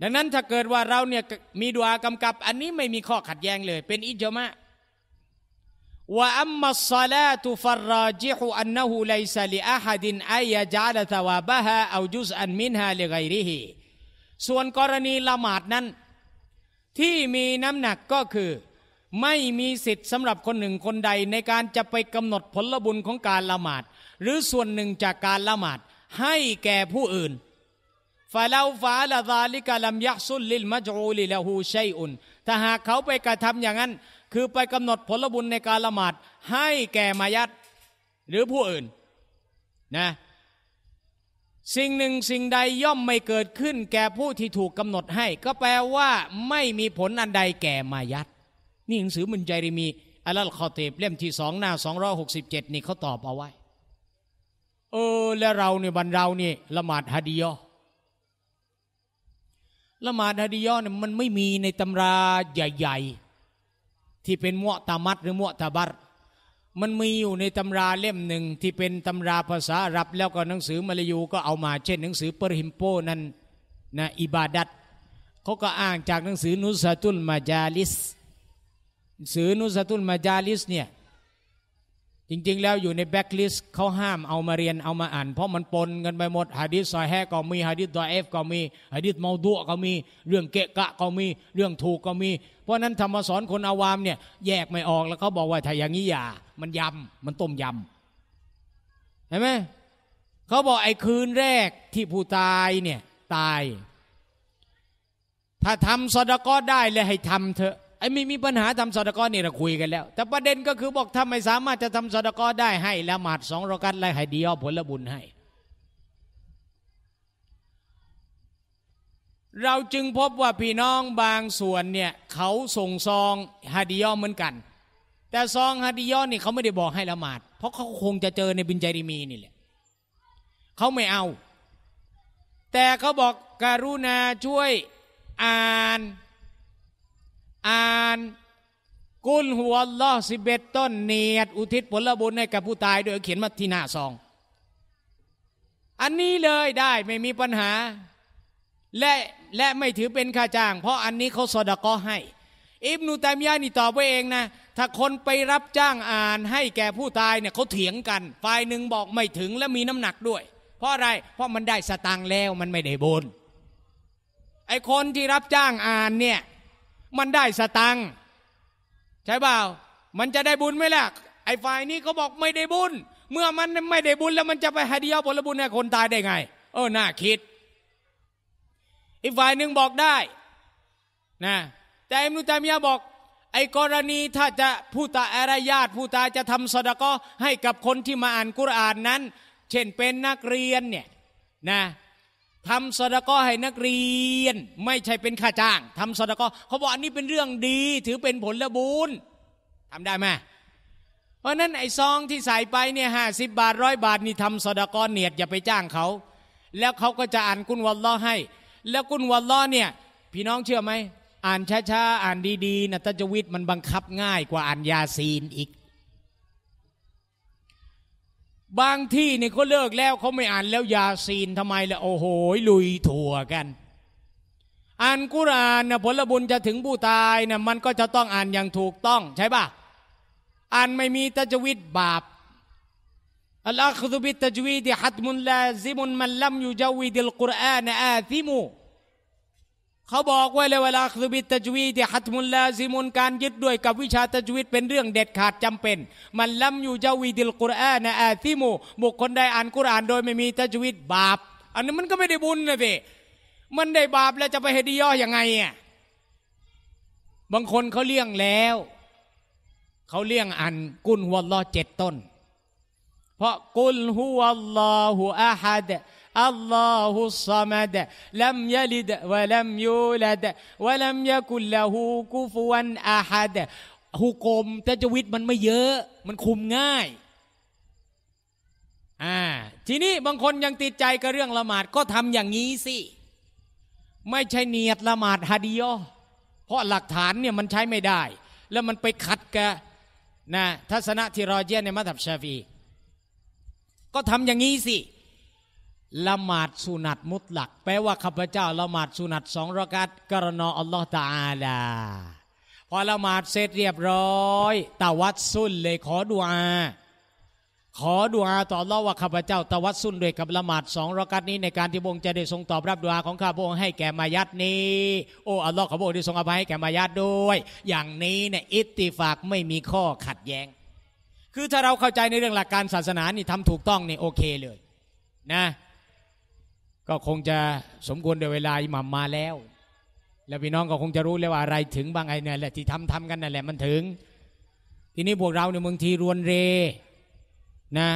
ดังนั้นถ้าเกิดว่าเราเนี่ยมีดุอากำกับ อันนี้ไม่มีข้อขัดแย้งเลย เป็นอิจมะว่าอัมมัสซาลาตุฟรราจิฮุอันนหูไลซาลิอาฮัดินอายะจัลตะวาบะฮาอาจุสอันมินฮาลิไกริฮีส่วนกรณีละหมาดนั้น ที่มีน้ำหนักก็คือไม่มีสิทธิ์สำหรับคนหนึ่งคนใดในการจะไปกำหนดผลบุญของการละหมาด หรือส่วนหนึ่งจากการละหมาด ให้แก่ผู้อื่น ฟาลาฟาลาซาลิกาลัมยักซุลลิลมาจูลิลาหูชัยอุนถ้าหากเขาไปกระทำอย่างนั้น คือไปกำหนดผลบุญในการละหมาดให้แก่มายัดหรือผู้อื่นนะสิ่งหนึ่งสิ่งใดย่อมไม่เกิดขึ้น แก่ผู้ที่ถูกกำหนดให้ ก็แปลว่า ไม่มีผลอันใดแก่มายัดนี่หนังสือมุนจยรีมีอัลลคอเตบเล่มที่สองหน้าสองร้อหกสิบเจ็ดนี่เขาตอบเอาไว้ เออ และเราเนี่ยบรรเราเนี่ยละหมาดฮะดียอละหมาดฮะดียอเนี่ยมันไม่มีในตำราใหญ่ๆ ที่เป็นมวตามัดหรือมวตาบัต มันมีอยู่ในตำราเล่มหนึ่งที่เป็นตำราภาษาอรับแล้วก็หนังสือมาลายูก็เอามาเช่นหนังสือเปอริฮิมโปนั้นนะอิบาดัตเขาก็อ้างจากหนังสือนุสตุลมาจาลิสสือนุสตุลมาจาลิสเนี่ยจริงๆแล้วอยู่ในแบ็กลิสเขาห้ามเอามาเรียนเอามาอ่านเพราะมันปนกันไปหมดฮะดิษซอยแฮก็มีฮะดิษดอเอฟ ก็มีฮะดิษเมาดุก็มี เรื่องเกะกะก็มีเรื่องถูกก็มี เพราะนั้นธรรมสอนคนอาวามเนี่ยแยกไม่ออกแล้วเขาบอกว่าถ้าอย่างนี้อย่ามันยำมันต้มยำ เห็นไหมเขาบอกไอ้คืนแรกที่ผู้ตายเนี่ยตาย ถ้าทำสดก็ได้เลยให้ทำเถอะไอ้มีมีปัญหาทำสอดกอนี่เราคุยกันแล้ว แต่ประเด็นก็คือบอกถ้าไม่สามารถจะทำสอดกอได้ให้ละหมาดสองรอกัดไลให้ดีอผลละบุญให้ เราจึงพบว่าพี่น้องบางส่วนเนี่ยเขาส่งซองฮาดิยอเหมือนกัน แต่ซองฮาดิยอนี่เขาไม่ได้บอกให้ละหมาดเพราะเขาคงจะเจอในบินจริมีนี่แหละเขาไม่เอา แต่เขาบอกการุณาช่วยอ่านอ่านกุลหัวล่อสิบเอ็ดต้นเนียดอุทิศผลบุญ ให้กับผู้ตาย โดยเขียนมาที่หน้าซอง อันนี้เลยได้ไม่มีปัญหาและและไม่ถือเป็นค่าจ้าง เพราะอันนี้เขาสอดกอให้ อิบนูตามยานี่ตอบไว้เองนะ ถ้าคนไปรับจ้างอ่าน ให้แก่ผู้ตายเนี่ยเขาเถียงกัน ฝ่ายหนึ่งบอกไม่ถึง และมีน้ำหนักด้วย เพราะอะไรเพราะมันได้สตางค์แล้วมันไม่ได้บนไอคนที่รับจ้างอ่านเนี่ยมันได้สตังใช่เปล่า มันจะได้บุญไหมล่ะ ไอ้ฝ่ายนี้เขาบอกไม่ได้บุญ เมื่อมันไม่ได้บุญแล้วมันจะไปหาเดียวผลบุญให้คนตายได้ไง เออ น่าคิดอีกฝ่ายหนึ่งบอกได้ นะ แต่อิมนุตามียะบอก ไอ้กรณีถ้าจะผู้ตาอารยาตผู้ตาจะทำสดก็ให้กับคนที่มาอ่านกุรานนั้น เช่นเป็นนักเรียนเนี่ย นะทำสดก็ให้นักเรียน ไม่ใช่เป็นค่าจ้างทำสดก็เขาบอกอันนี้เป็นเรื่องดีถือเป็นผลบุญทำได้ไหมเพราะนั้นไอ้ซองที่ใส่ไปเนี่ยห้าสิบบาทร้อยบาทนี่ทำสดกอเนียดอย่าไปจ้างเขา แล้วเขาก็จะอ่านกุนวัลล้อให้ แล้วกุนวัลล้อเนี่ยพี่น้องเชื่อไหมอ่านช้าๆอ่านดีๆนะตัจวิทมันบังคับง่ายกว่าอ่านยาซีนอีกบางที่เนี่ยเขาเลิกแล้วเขาไม่อ่านแล้วยาซีนทำไมละโอ้โหลุยถั่วกัน อ่านกุรานนะผลบุญจะถึงผู้ตายนะมันก็จะต้องอ่านอย่างถูกต้อง ใช่ปะอ่านไม่มีตะจวิตบาป อัลอัคซุบิตะจวิดฮัตมุลลาซิมุนมันลัมยูจวิดิลกุรอานอาซิมูเขาบอกไว้เลยเวลาคือบิตจวีที่ฮัตมุลลาซิมุนการยึดด้วยกับวิชาตจวีเป็นเรื่องเด็ดขาดจำเป็น มันล้ำอยู่เจ้าวีดิลกุรอานอาทิมูบุคคลใดอ่านกุรอาน โดยไม่มีตจวีบาปอันนี้มันก็ไม่ได้บุญนะสิมันได้บาปแล้วจะไปเฮดียอยังไงอ่ะบางคนเขาเลี่ยงแล้วเขาเลี่ยงอ่าน กุลหัวลอเจ็ดต้นเพราะกุลหัวลอหัวอาฮัด الله الصمد لم يلد ولم يولد ولم يكن له كفوا أحد ฮุกมแต่จวิตมันไม่เยอะ มันคุมง่ายอ่าทีนี้บางคนยังติดใจกับเรื่องละหมาด ก็ทำอย่างนี้สิ ไม่ใช่เนียดละหมาดฮะดียอเพราะหลักฐานเนี่ยมันใช้ไม่ได้ แล้วมันไปขัดกับนะทัศนะที่รอเจียในมัธยมชาฟี ก็ทำอย่างนี้สิละหมาดสุนัตมุตหลัก แปลว่าข้าพเจ้า ละหมาดสุนัตสองรักัดกรณออัลลอฮฺตาอาลาพอละหมาดเสร็จเรียบร้อยตะวัดสุนเลยขอดุอา ขอดุอา ต่อเลอว่าข้าพเจ้าตะวัดสุนด้วยกับละหมาดสองรักัดนี้ ในการที่พระองค์จะได้ทรงตอบรับดุอาของข้าพระองค์ให้แก่มายัดนี้โอ้อัลลอฮฺข้าพระองค์ได้ทรงอภัยให้แก่มายัดด้วย อย่างนี้เนี่ยอิตติฟากไม่มีข้อขัดแย้ง คือถ้าเราเข้าใจในเรื่องหลักการศาสนา นี่ทำถูกต้องนี่โอเคเลย นะก็คงจะสมควรเดี๋ยวเวลาอิหมัมมาแล้ว แล้วพี่น้องก็คงจะรู้แล้วว่าอะไรถึงบางไงเนี่ยแหละที่ทำทำกันนั่นแหละมันถึง ทีนี้พวกเราเนี่ยบางทีรวนเร นะ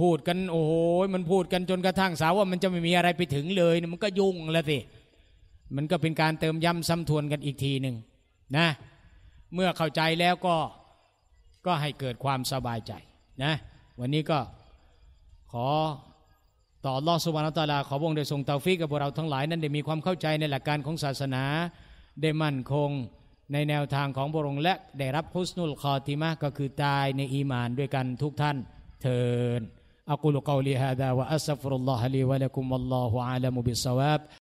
พูดกัน โอ้โหมันพูดกันจนกระทั่งสาวว่า มันจะไม่มีอะไรไปถึงเลย มันก็ยุ่งแล้วสิมันก็เป็นการเติมย้ำซ้ำทวนกันอีกทีหนึ่งนะ เมื่อเข้าใจแล้วก็ก็ให้เกิดความสบายใจนะ วันนี้ก็ขอต่อลอสวรรค์ตาลา ขอวองได้ทรงเตาฟีกกับพวกเราทั้งหลายนั้นได้มีความเข้าใจในหลักการของศาสนา ได้มั่นคงในแนวทางของพระองค์และได้รับฮุสนุลคอติมะก็คือตายในอีมานด้วยกันทุกท่านเทิน أ ق ะ ل قولي هذا وأستغفر الله لي و ل ك ล و อ ل ل อาล ل มบิ ل ص ว ا บ